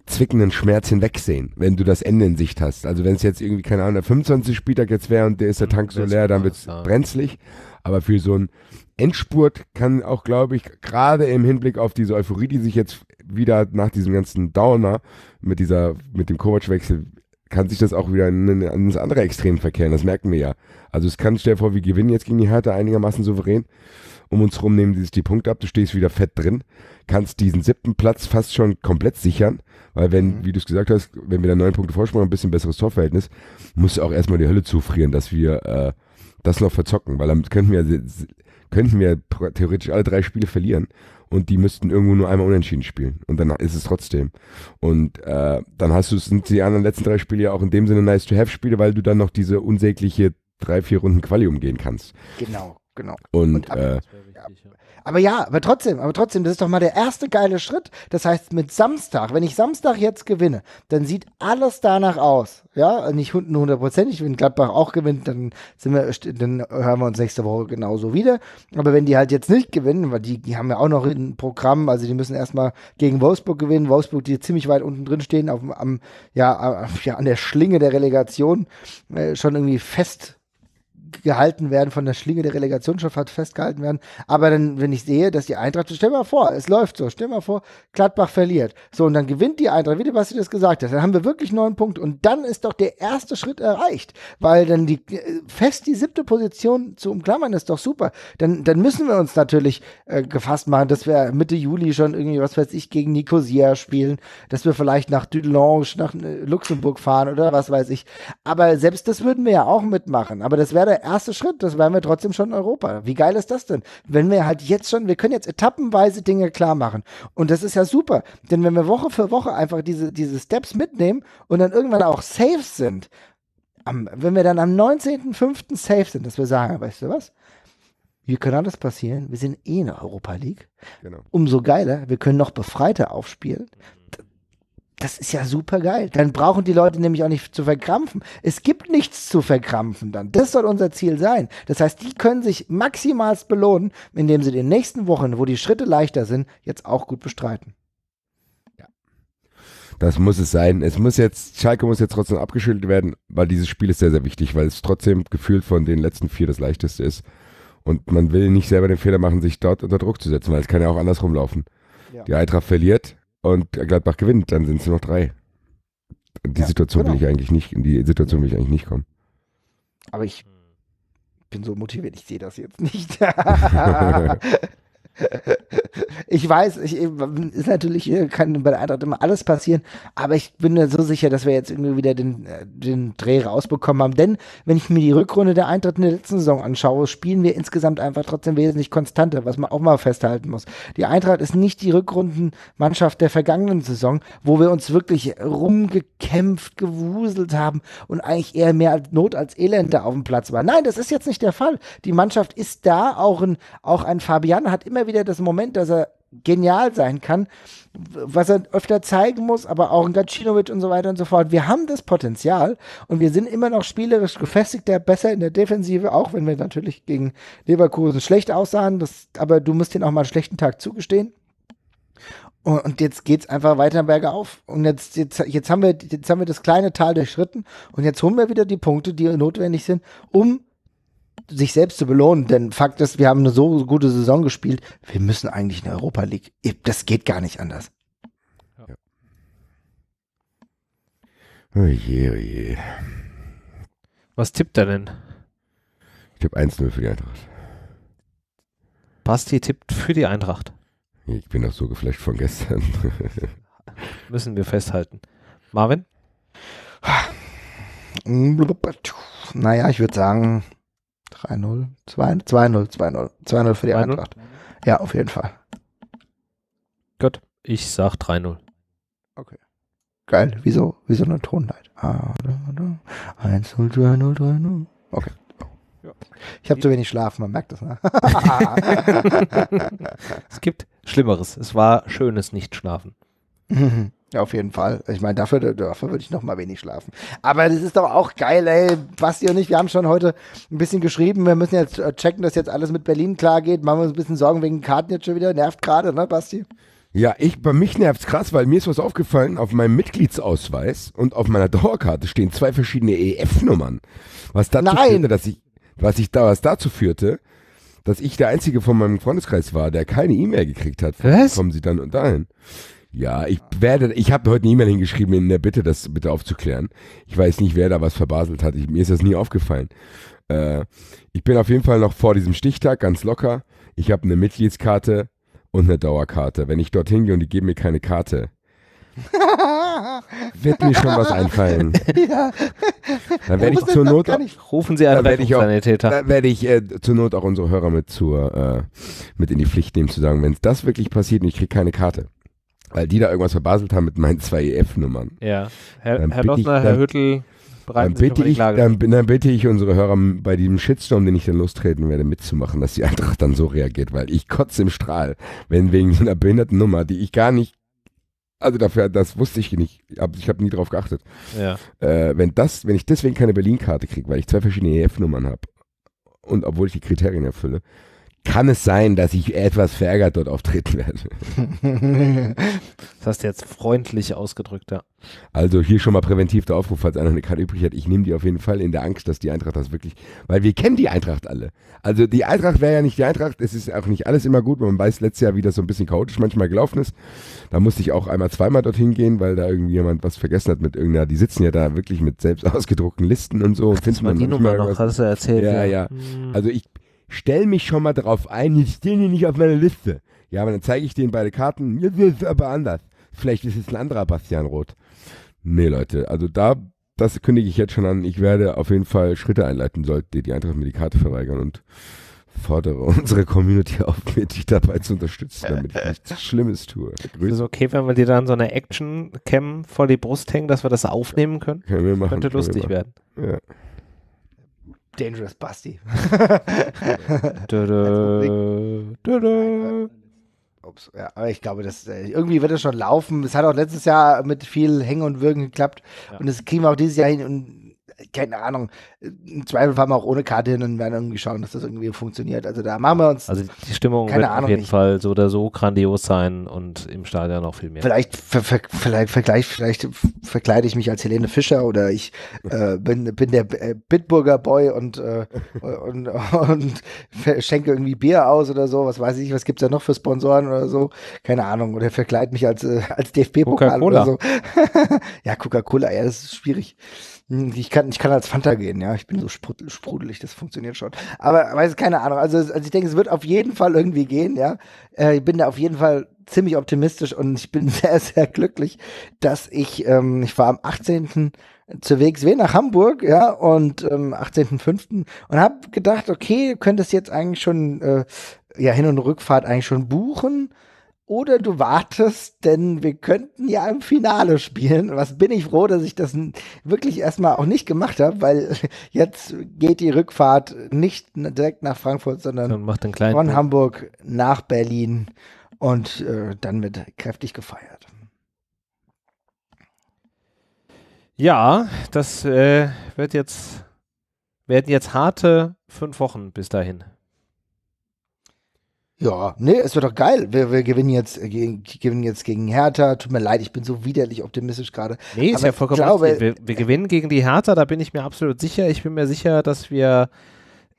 zwickenden Schmerz hinwegsehen, wenn du das Ende in Sicht hast. Also wenn es jetzt irgendwie, keine Ahnung, der 25. Spieltag jetzt wäre und der ist der Tank so leer, dann wird es brenzlig. Aber für so einen Endspurt kann auch, glaube ich, gerade im Hinblick auf diese Euphorie, die sich jetzt wieder nach diesem ganzen Downer mit dieser, mit dem Kovac-Wechsel kann sich das auch wieder in, in in das andere Extrem verkehren. Das merken wir ja. Also es kann, stell dir vor, wir gewinnen jetzt gegen die Hertha einigermaßen souverän. Um uns herum nehmen die sich die Punkte ab, du stehst wieder fett drin, kannst diesen siebten Platz fast schon komplett sichern, weil wenn, mhm. wie du es gesagt hast, wenn wir da neun Punkte Vorsprung ein bisschen besseres Torverhältnis, muss auch erstmal die Hölle zufrieren, dass wir äh, das noch verzocken, weil damit könnten wir, könnten wir theoretisch alle drei Spiele verlieren und die müssten irgendwo nur einmal unentschieden spielen. Und dann ist es trotzdem. Und äh, dann hast du, sind die anderen letzten drei Spiele ja auch in dem Sinne nice to have Spiele, weil du dann noch diese unsägliche drei, vier Runden Quali umgehen kannst. Genau, genau. Und, und äh, aber ja, aber trotzdem, aber trotzdem, das ist doch mal der erste geile Schritt. Das heißt, mit Samstag, wenn ich Samstag jetzt gewinne, dann sieht alles danach aus. Ja, nicht hundertprozentig. Wenn Gladbach auch gewinnt, dann sind wir, dann hören wir uns nächste Woche genauso wieder. Aber wenn die halt jetzt nicht gewinnen, weil die, die haben ja auch noch ein Programm, also die müssen erstmal gegen Wolfsburg gewinnen. Wolfsburg, die ziemlich weit unten drin stehen, auf, am, ja, ja, an der Schlinge der Relegation, äh, schon irgendwie fest gehalten werden, von der Schlinge der Relegationschaft hat festgehalten werden. Aber dann, wenn ich sehe, dass die Eintracht, stell mal vor, es läuft so, stell mal vor, Gladbach verliert. So, und dann gewinnt die Eintracht, wie du Basti das gesagt hast, dann haben wir wirklich neun Punkte. Und dann ist doch der erste Schritt erreicht, weil dann die äh, fest die siebte Position zu umklammern, ist doch super. Dann, dann müssen wir uns natürlich äh, gefasst machen, dass wir Mitte Juli schon irgendwie, was weiß ich, gegen Nicosia spielen, dass wir vielleicht nach Dudelange, nach äh, Luxemburg fahren oder was weiß ich. Aber selbst das würden wir ja auch mitmachen. Aber das wäre der der erste Schritt. Das wären wir trotzdem schon in Europa. Wie geil ist das denn? Wenn wir halt jetzt schon, wir können jetzt etappenweise Dinge klar machen. Und das ist ja super. Denn wenn wir Woche für Woche einfach diese, diese Steps mitnehmen und dann irgendwann auch safe sind, am, wenn wir dann am 19.05. safe sind, dass wir sagen, weißt du was? Wie kann alles passieren? Wir sind eh in der Europa League. Genau. Umso geiler, wir können noch befreiter aufspielen. Das ist ja super geil. Dann brauchen die Leute nämlich auch nicht zu verkrampfen. Es gibt nichts zu verkrampfen dann. Das soll unser Ziel sein. Das heißt, die können sich maximalst belohnen, indem sie den nächsten Wochen, wo die Schritte leichter sind, jetzt auch gut bestreiten. Ja. Das muss es sein. Es muss jetzt, Schalke muss jetzt trotzdem abgeschüttelt werden, weil dieses Spiel ist sehr, sehr wichtig, weil es trotzdem gefühlt von den letzten vier das leichteste ist. Und man will nicht selber den Fehler machen, sich dort unter Druck zu setzen, weil es kann ja auch andersrum laufen. Ja. Die Eintracht verliert, und Gladbach gewinnt, dann sind es nur noch drei. In die ja, Situation genau. will ich genau. eigentlich nicht, in die Situation will ich eigentlich nicht kommen. Aber ich bin so motiviert, ich sehe das jetzt nicht. ich weiß, ich, ist natürlich, äh, kann bei der Eintracht immer alles passieren, aber ich bin mir so sicher, dass wir jetzt irgendwie wieder den, äh, den Dreh rausbekommen haben. Denn wenn ich mir die Rückrunde der Eintracht in der letzten Saison anschaue, spielen wir insgesamt einfach trotzdem wesentlich konstanter, was man auch mal festhalten muss. Die Eintracht ist nicht die Rückrundenmannschaft der vergangenen Saison, wo wir uns wirklich rumgekämpft, gewuselt haben und eigentlich eher mehr als Not als Elend da auf dem Platz waren. Nein, das ist jetzt nicht der Fall. Die Mannschaft ist da, auch ein, auch ein Fabian hat immer immer wieder das Moment, dass er genial sein kann, was er öfter zeigen muss, aber auch in Gacinovic und so weiter und so fort. Wir haben das Potenzial und wir sind immer noch spielerisch gefestigter, besser in der Defensive, auch wenn wir natürlich gegen Leverkusen schlecht aussahen, das, aber du musst ihnen auch mal einen schlechten Tag zugestehen. Und, jetzt geht's einfach weiter bergauf. Und jetzt, jetzt, jetzt haben wir, jetzt haben wir das kleine Tal durchschritten. Und jetzt holen wir wieder die Punkte, die notwendig sind, um sich selbst zu belohnen, denn Fakt ist, wir haben eine so gute Saison gespielt, wir müssen eigentlich in der Europa League. Das geht gar nicht anders. Ja. Oh je, oh je. Was tippt er denn? Ich tippe 1-0 für die Eintracht. Basti tippt für die Eintracht. Ich bin auch so geflasht von gestern. Müssen wir festhalten. Marvin? Naja, ich würde sagen 3-0, 2-0, 2-0, 2-0 für die Eintracht. Ja, auf jeden Fall. Gut, ich sag 3-0. Okay. Geil, wieso, wieso eine Tonleit? 1-0, 2 0 3-0. Okay. Ja. Ich habe zu wenig Schlaf, man merkt das. Ne? es gibt Schlimmeres. Es war schönes Nichtschlafen. Mhm. Ja, auf jeden Fall. Ich meine, dafür, dafür würde ich noch mal wenig schlafen. Aber das ist doch auch geil, ey. Basti und ich, wir haben schon heute ein bisschen geschrieben. Wir müssen jetzt äh, checken, dass jetzt alles mit Berlin klar geht. Machen wir uns ein bisschen Sorgen wegen Karten jetzt schon wieder. Nervt gerade, ne, Basti? Ja, ich, bei mich nervt's krass, weil mir ist was aufgefallen. Auf meinem Mitgliedsausweis und auf meiner Dauerkarte stehen zwei verschiedene EF-Nummern. Was dazu Nein. führte, dass ich, was ich da, was dazu führte, dass ich der Einzige von meinem Freundeskreis war, der keine E-Mail gekriegt hat. Was? Kommen Sie dann und dahin. Ja, ich werde, ich habe heute eine E-Mail hingeschrieben in der Bitte, das bitte aufzuklären. Ich weiß nicht, wer da was verbaselt hat. Ich, mir ist das nie aufgefallen. Äh, ich bin auf jeden Fall noch vor diesem Stichtag ganz locker. Ich habe eine Mitgliedskarte und eine Dauerkarte. Wenn ich dorthin gehe und die geben mir keine Karte, wird mir schon was einfallen. ja. Dann werde ich zur Not. Ich, rufen Sie einen Rettungssanitäter. Dann werde ich, auch, dann werd ich äh, zur Not auch unsere Hörer mit, zur, äh, mit in die Pflicht nehmen, zu sagen, wenn es das wirklich passiert und ich kriege keine Karte, weil die da irgendwas verbaselt haben mit meinen zwei EF-Nummern. Ja, Herr, dann Herr Lossner, ich, dann, Herr Hüttel, dann bitte, ich, dann, dann, bitte ich unsere Hörer bei diesem Shitstorm, den ich dann lostreten werde, mitzumachen, dass die Eintracht dann so reagiert, weil ich kotze im Strahl, wenn wegen so einer behinderten Nummer, die ich gar nicht, also dafür, das wusste ich nicht, aber ich habe nie drauf geachtet. Ja. Äh, wenn das, wenn ich deswegen keine Berlin-Karte kriege, weil ich zwei verschiedene EF-Nummern habe und obwohl ich die Kriterien erfülle, kann es sein, dass ich etwas verärgert dort auftreten werde. das hast du jetzt freundlich ausgedrückt, ja. Also hier schon mal präventiv der Aufruf, falls einer eine Karte übrig hat. Ich nehme die auf jeden Fall in der Angst, dass die Eintracht das wirklich, weil wir kennen die Eintracht alle. Also die Eintracht wäre ja nicht die Eintracht. Es ist auch nicht alles immer gut. Man weiß letztes Jahr, wie das so ein bisschen chaotisch manchmal gelaufen ist. Da musste ich auch einmal zweimal dorthin gehen, weil da irgendwie jemand was vergessen hat mit irgendeiner. Die sitzen ja da wirklich mit selbst ausgedruckten Listen und so. Ach, das man die Nummer noch, was. hast du erzählt. Ja, ja. ja. Hm. Also ich, stell mich schon mal drauf ein, ich stehe hier nicht auf meiner Liste. Ja, aber dann zeige ich denen beide Karten, jetzt ist es aber anders. Vielleicht ist es ein anderer Bastian Roth. Nee, Leute, also da, das kündige ich jetzt schon an. Ich werde auf jeden Fall Schritte einleiten, sollte die Eintracht mir die Karte verweigern und fordere unsere Community auf, mir dich dabei zu unterstützen, damit ich nichts Schlimmes tue. Grüß. Ist es okay, wenn wir dir dann so eine Action-Cam vor die Brust hängen, dass wir das aufnehmen können? können wir machen, Könnte lustig werden. Ja. Dangerous Basti. Ups, ja, aber ich glaube, das, äh, irgendwie wird es schon laufen. Es hat auch letztes Jahr mit viel Hängen und Würgen geklappt. Ja. Und das kriegen wir auch dieses Jahr hin. Und keine Ahnung, im Zweifel fahren wir auch ohne Karte hin und werden irgendwie schauen, dass das irgendwie funktioniert. Also da machen wir uns. Also die Stimmung wird Ahnung auf jeden nicht. Fall so oder so grandios sein und im Stadion noch viel mehr. Vielleicht, ver, ver, vielleicht, vergleich, vielleicht verkleide ich mich als Helene Fischer oder ich äh, bin, bin der äh, Bitburger Boy und, äh, und, und, und schenke irgendwie Bier aus oder so. Was weiß ich, was gibt es da noch für Sponsoren oder so? Keine Ahnung. Oder verkleide mich als, äh, als DFB-Pokal oder so. ja, Coca-Cola, ja, das ist schwierig. Hm, ich kann, ich kann als Fanta gehen, ja. Ich bin so sprudel, sprudelig, das funktioniert schon. Aber weiß keine Ahnung. Also, also ich denke, es wird auf jeden Fall irgendwie gehen, ja. Äh, ich bin da auf jeden Fall ziemlich optimistisch und ich bin sehr, sehr glücklich, dass ich, ähm, ich war am 18. zur WXW nach Hamburg, ja, und ähm, 18.05. und habe gedacht, okay, könntest jetzt eigentlich schon äh, ja Hin- und Rückfahrt eigentlich schon buchen. Oder du wartest, denn wir könnten ja im Finale spielen. Was bin ich froh, dass ich das wirklich erstmal auch nicht gemacht habe, weil jetzt geht die Rückfahrt nicht direkt nach Frankfurt, sondern von Hamburg nach Berlin und äh, dann wird kräftig gefeiert. Ja, das äh, wird jetzt, werden jetzt harte fünf Wochen bis dahin. Ja, nee, es wird doch geil. Wir, wir gewinnen, jetzt gegen, gewinnen jetzt gegen Hertha. Tut mir leid, ich bin so widerlich optimistisch gerade. Nee, ist ja vollkommen glaube, richtig. Wir, wir gewinnen gegen die Hertha, da bin ich mir absolut sicher. Ich bin mir sicher, dass wir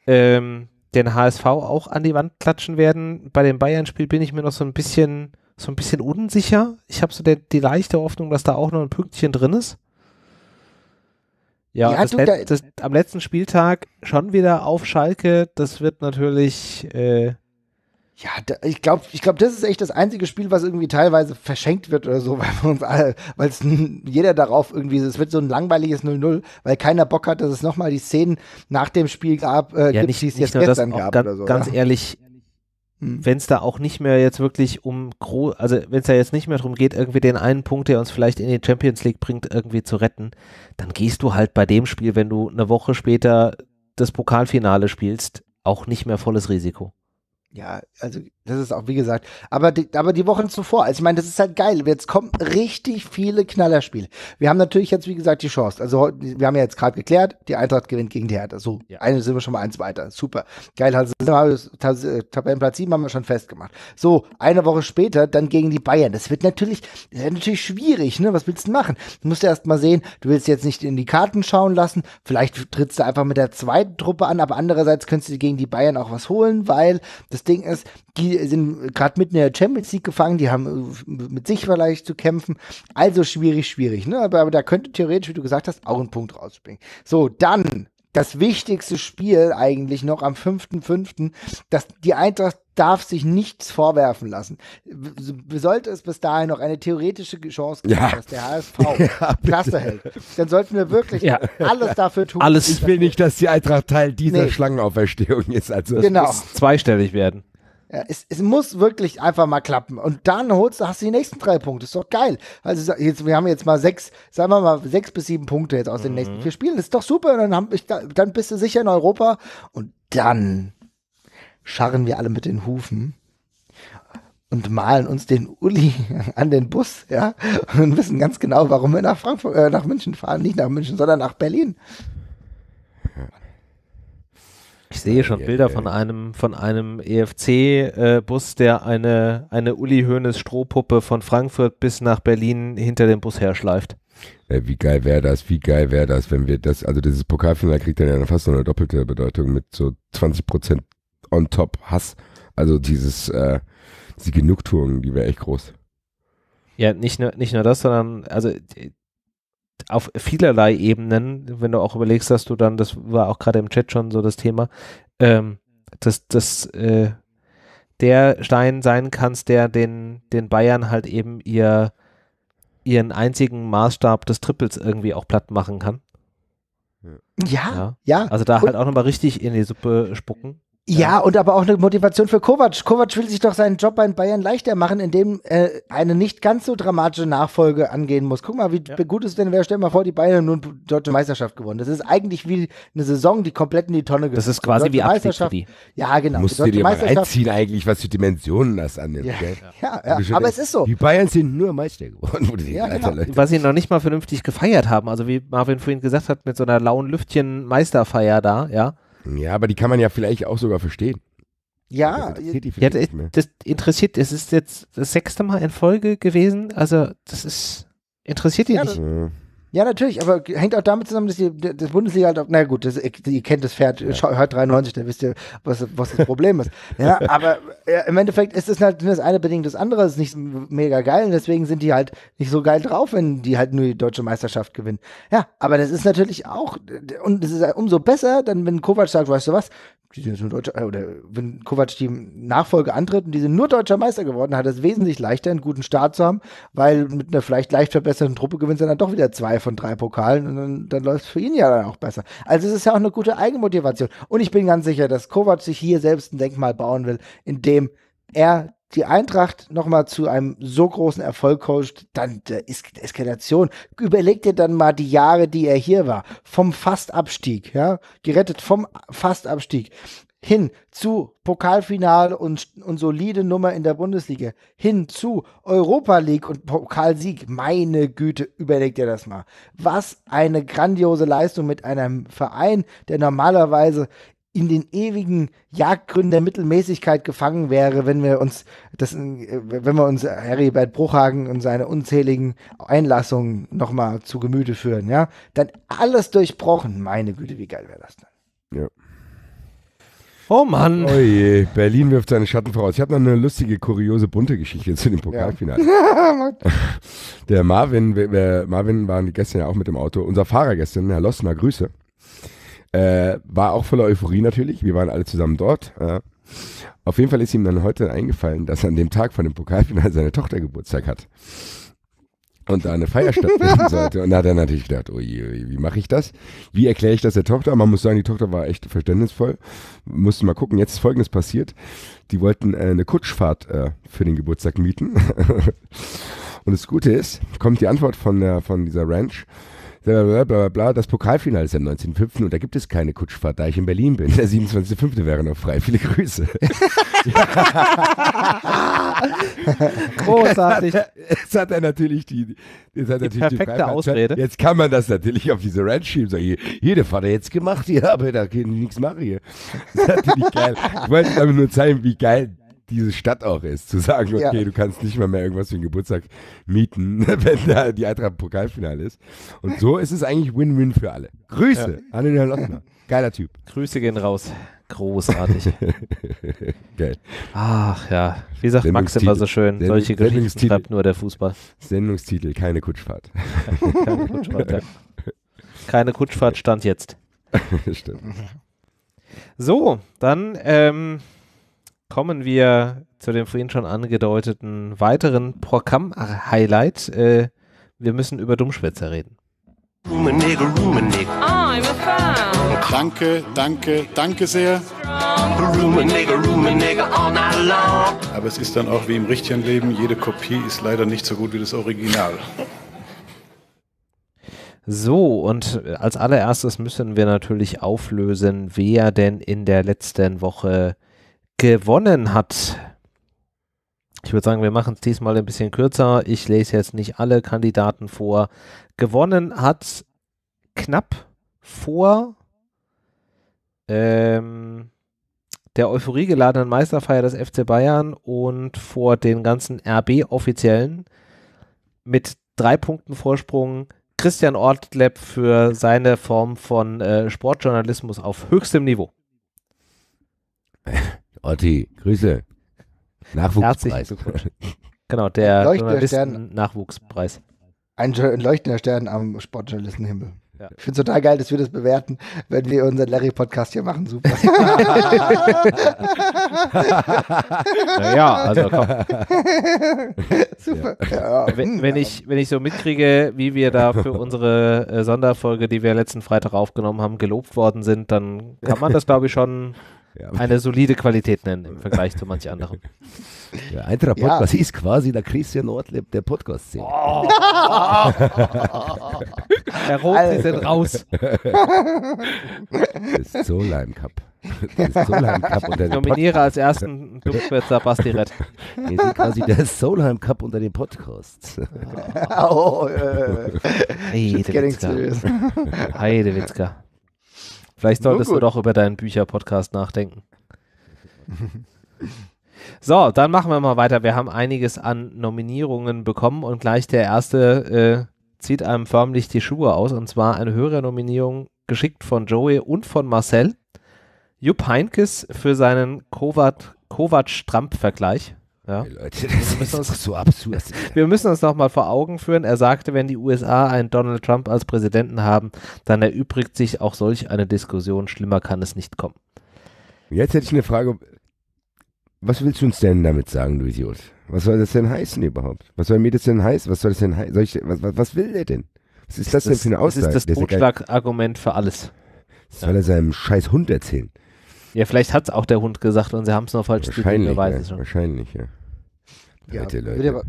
ähm, den HSV auch an die Wand klatschen werden. Bei dem Bayern-Spiel bin ich mir noch so ein bisschen, so ein bisschen unsicher. Ich habe so der, die leichte Hoffnung, dass da auch noch ein Pünktchen drin ist. Ja, ja das Let das, am letzten Spieltag schon wieder auf Schalke. Das wird natürlich. Äh, ja, da, ich glaube, ich glaub, das ist echt das einzige Spiel, was irgendwie teilweise verschenkt wird oder so, weil es jeder darauf irgendwie, es wird so ein langweiliges 0-0, weil keiner Bock hat, dass es nochmal die Szenen nach dem Spiel gab, äh, ja, gibt, nicht, die es jetzt gestern das, gab. Ganz, oder so, ganz ja. ehrlich, hm. wenn es da auch nicht mehr jetzt wirklich um also wenn es da jetzt nicht mehr darum geht, irgendwie den einen Punkt, der uns vielleicht in die Champions League bringt, irgendwie zu retten, dann gehst du halt bei dem Spiel, wenn du eine Woche später das Pokalfinale spielst, auch nicht mehr volles Risiko ja, also das ist auch, wie gesagt, aber die, aber die Wochen zuvor, also ich meine, das ist halt geil. Jetzt kommen richtig viele Knallerspiele. Wir haben natürlich jetzt, wie gesagt, die Chance. Also wir haben ja jetzt gerade geklärt, die Eintracht gewinnt gegen die Hertha. So, ja. eine sind wir schon mal eins weiter. Super. Geil, also Tabellenplatz 7 haben wir schon festgemacht. So, eine Woche später dann gegen die Bayern. Das wird natürlich, das wird natürlich schwierig, ne? Was willst du machen? Du musst erst mal sehen, du willst jetzt nicht in die Karten schauen lassen. Vielleicht trittst du einfach mit der zweiten Truppe an, aber andererseits könntest du gegen die Bayern auch was holen, weil das Ding ist, die sind gerade mitten in der Champions League gefangen, die haben äh, mit sich vielleicht zu kämpfen. Also schwierig, schwierig. Ne? Aber, aber da könnte theoretisch, wie du gesagt hast, auch ein Punkt rausspringen. So, dann das wichtigste Spiel eigentlich noch am 5.5., dass die Eintracht darf sich nichts vorwerfen lassen. Sollte es bis dahin noch eine theoretische Chance geben, ja. dass der HSV ja, Klasse hält, dann sollten wir wirklich ja. alles dafür tun. Alles ich will nicht, dass die Eintracht Teil dieser nee. Schlangenauferstehung ist. Also es genau. muss zweistellig werden. Ja, es, es, muss wirklich einfach mal klappen. Und dann holst du, hast du die nächsten drei Punkte. Ist doch geil. Also jetzt, wir haben jetzt mal sechs, sagen wir mal, sechs bis sieben Punkte jetzt aus mhm. den nächsten vier Spielen. Das ist doch super. Dann, haben, ich, dann bist du sicher in Europa. Und dann scharren wir alle mit den Hufen und malen uns den Uli an den Bus, ja, und wissen ganz genau, warum wir nach Frankfurt, äh, nach München fahren, nicht nach München, sondern nach Berlin. Ich sehe schon Bilder von einem, von einem EFC-Bus, äh, der eine, eine Uli Hoeneß Strohpuppe von Frankfurt bis nach Berlin hinter dem Bus herschleift. Äh, wie geil wäre das, wie geil wäre das, wenn wir das, also dieses Pokalfinale kriegt dann ja fast noch eine doppelte Bedeutung mit so 20% on top Hass. Also dieses, äh, die Genugtuung, die wäre echt groß. Ja, nicht nur, nicht nur das, sondern also auf vielerlei Ebenen, wenn du auch überlegst, dass du dann, das war auch gerade im Chat schon so das Thema, ähm, dass, dass äh, der Stein sein kannst, der den, den Bayern halt eben ihr, ihren einzigen Maßstab des Triples irgendwie auch platt machen kann. Ja, ja. ja. Also da halt auch nochmal richtig in die Suppe spucken. Ja, und aber auch eine Motivation für Kovac. Kovac will sich doch seinen Job bei Bayern leichter machen, indem äh, eine nicht ganz so dramatische Nachfolge angehen muss. Guck mal, wie ja. gut es denn wäre, stell mal vor, die Bayern haben nun deutsche Meisterschaft gewonnen. Das ist eigentlich wie eine Saison, die komplett in die Tonne geht. Das ist quasi wie Meisterschaft. Die. Ja, genau. Musst du dir mal reinziehen eigentlich, was die Dimensionen das annimmt. Ja, gell? ja, ja. ja. aber es ist so. Die Bayern sind nur Meister geworden. Wo die Ja, genau. Was sie noch nicht mal vernünftig gefeiert haben. Also wie Marvin vorhin gesagt hat, mit so einer lauen Lüftchen Meisterfeier da, ja. Ja, aber die kann man ja vielleicht auch sogar verstehen. Ja, das interessiert, ja, das, interessiert, es ist jetzt das sechste Mal in Folge gewesen, also das ist, interessiert die ja, nicht. Das, ja, natürlich, aber hängt auch damit zusammen, dass die das Bundesliga halt auch, na gut, das, ihr kennt das Pferd, ja. hört 93, dann wisst ihr, was, was das Problem ist. Ja, aber ja, im Endeffekt ist es halt das eine bedingt das andere, ist nicht mega geil und deswegen sind die halt nicht so geil drauf, wenn die halt nur die deutsche Meisterschaft gewinnen. Ja, aber das ist natürlich auch, und es ist halt umso besser, dann wenn Kovac sagt, weißt du was, die sind nur deutscher, äh, oder wenn Kovac die Nachfolge antritt und die sind nur deutscher Meister geworden, hat es wesentlich leichter, einen guten Start zu haben, weil mit einer vielleicht leicht verbesserten Truppe gewinnt er dann doch wieder zwei von drei Pokalen und dann, dann läuft es für ihn ja dann auch besser. Also es ist ja auch eine gute Eigenmotivation. Und ich bin ganz sicher, dass Kovac sich hier selbst ein Denkmal bauen will, indem er die Eintracht nochmal zu einem so großen Erfolg coacht, dann äh, ist Eskalation. Überleg dir dann mal die Jahre, die er hier war. Vom Fastabstieg, ja, gerettet vom Fastabstieg hin zu Pokalfinale und, und solide Nummer in der Bundesliga, hin zu Europa League und Pokalsieg. Meine Güte, überlegt ihr das mal. Was eine grandiose Leistung mit einem Verein, der normalerweise in den ewigen Jagdgründen der Mittelmäßigkeit gefangen wäre, wenn wir uns das, äh, wenn wir uns Heribert äh, Bruchhagen und seine unzähligen Einlassungen nochmal zu Gemüte führen, ja, dann alles durchbrochen. Meine Güte, wie geil wäre das denn? Ja. Oh Mann. Oh je, Berlin wirft seine Schatten voraus. Ich habe noch eine lustige, kuriose, bunte Geschichte zu dem Pokalfinale. Ja. der Marvin, wir, wir, Marvin war gestern ja auch mit dem Auto. Unser Fahrer gestern, Herr Lossner, Grüße. Äh, war auch voller Euphorie natürlich. Wir waren alle zusammen dort. Äh, auf jeden Fall ist ihm dann heute eingefallen, dass er an dem Tag von dem Pokalfinale seine Tochter Geburtstag hat und da eine Feier stattfinden sollte. Und da hat er natürlich gedacht, oje, oh oje wie mache ich das? Wie erkläre ich das der Tochter? Man muss sagen, die Tochter war echt verständnisvoll. Musste mal gucken. Jetzt ist Folgendes passiert. Die wollten äh, eine Kutschfahrt äh, für den Geburtstag mieten. und das Gute ist, kommt die Antwort von, der, von dieser Ranch. Blablabla. Das Pokalfinale ist am 19.05. und da gibt es keine Kutschfahrt, da ich in Berlin bin. Der 27.05. wäre noch frei. Viele Grüße. Großartig. Jetzt hat er natürlich die, jetzt hat die natürlich perfekte die Ausrede. Jetzt kann man das natürlich auf diese Ranch schieben. So, hier, hier, der Vater jetzt gemacht, hier, aber da kann ich nichts machen hier. Das ist natürlich geil. Ich wollte damit nur zeigen, wie geil diese Stadt auch ist. Zu sagen, okay, ja. du kannst nicht mal mehr irgendwas für den Geburtstag mieten, wenn da die Eintracht Pokalfinale ist. Und so ist es eigentlich Win-Win für alle. Grüße, ja. Herrn Lottner. Geiler Typ. Grüße gehen raus. Großartig. Geil. Ach ja, wie sagt Max immer so schön, Sendung, solche Geschichten schreibt nur der Fußball. Sendungstitel, keine Kutschfahrt. keine Kutschfahrt, ja. Keine Kutschfahrt stand jetzt. Stimmt. So, dann ähm, kommen wir zu dem vorhin schon angedeuteten weiteren Programm-Highlight. Äh, wir müssen über Dummschwätzer reden. Rumenegel, Rumenegel. Ah, I'm a fan. Danke, danke, danke sehr. Rumenegel, Rumenegel all night long. Aber es ist dann auch wie im richtigen Leben, jede Kopie ist leider nicht so gut wie das Original. So, und als allererstes müssen wir natürlich auflösen, wer denn in der letzten Woche gewonnen hat. Ich würde sagen, wir machen es diesmal ein bisschen kürzer. Ich lese jetzt nicht alle Kandidaten vor. Gewonnen hat knapp vor ähm, der Euphorie geladenen Meisterfeier des FC Bayern und vor den ganzen RB-Offiziellen mit drei Punkten Vorsprung Christian Ortleb für seine Form von äh, Sportjournalismus auf höchstem Niveau. Otti, Grüße. Nachwuchspreis. Genau, der Nachwuchspreis. Ein leuchtender Stern am Sportjournalistenhimmel. Ja. Ich finde es total geil, dass wir das bewerten, wenn wir unseren Larry-Podcast hier machen. Super. naja, also komm. Super. Ja. Ja. Wenn, hm. wenn, ich, wenn ich so mitkriege, wie wir da für unsere äh, Sonderfolge, die wir letzten Freitag aufgenommen haben, gelobt worden sind, dann kann man das, glaube ich, schon ja. Eine solide Qualität nennen im Vergleich zu manch anderen. Ja, Eintracht Podcast ja. ist quasi der Christian Ortleb der Podcast-Szene. Oh. Herr Roth, Sie also. sind raus. Das Solheim Cup. Das Solheim Cup unter den Nominiere als ersten Dummschwätzer Basti Red. Wir sind quasi der Solheim Cup unter den Podcasts. Oh, oh äh. äh, äh. Heidewitzka. Heidewitzka. Vielleicht solltest du doch über deinen Bücher-Podcast nachdenken. so, dann machen wir mal weiter. Wir haben einiges an Nominierungen bekommen und gleich der erste äh, zieht einem förmlich die Schuhe aus und zwar eine höhere Nominierung geschickt von Joey und von Marcel. Jupp Heinkes für seinen Kovac-Stramp-Vergleich. Ja. Hey Leute, das ist uns, so absurd. Wir müssen uns nochmal vor Augen führen. Er sagte, wenn die USA einen Donald Trump als Präsidenten haben, dann erübrigt sich auch solch eine Diskussion. Schlimmer kann es nicht kommen. Jetzt hätte ich eine Frage. Was willst du uns denn damit sagen, du Idiot? Was soll das denn heißen überhaupt? Was soll mir das denn heißen? Was soll das denn heißen? Ich, was, was, will der denn? Was ist, ist das, denn für eine Aussage? Das ist das Totschlagargument für alles. Das soll er seinem scheiß Hund erzählen. Ja, vielleicht hat es auch der Hund gesagt und sie haben es noch falsch wahrscheinlich, ja, Wahrscheinlich, ja. Ja, Leute. Wie, der,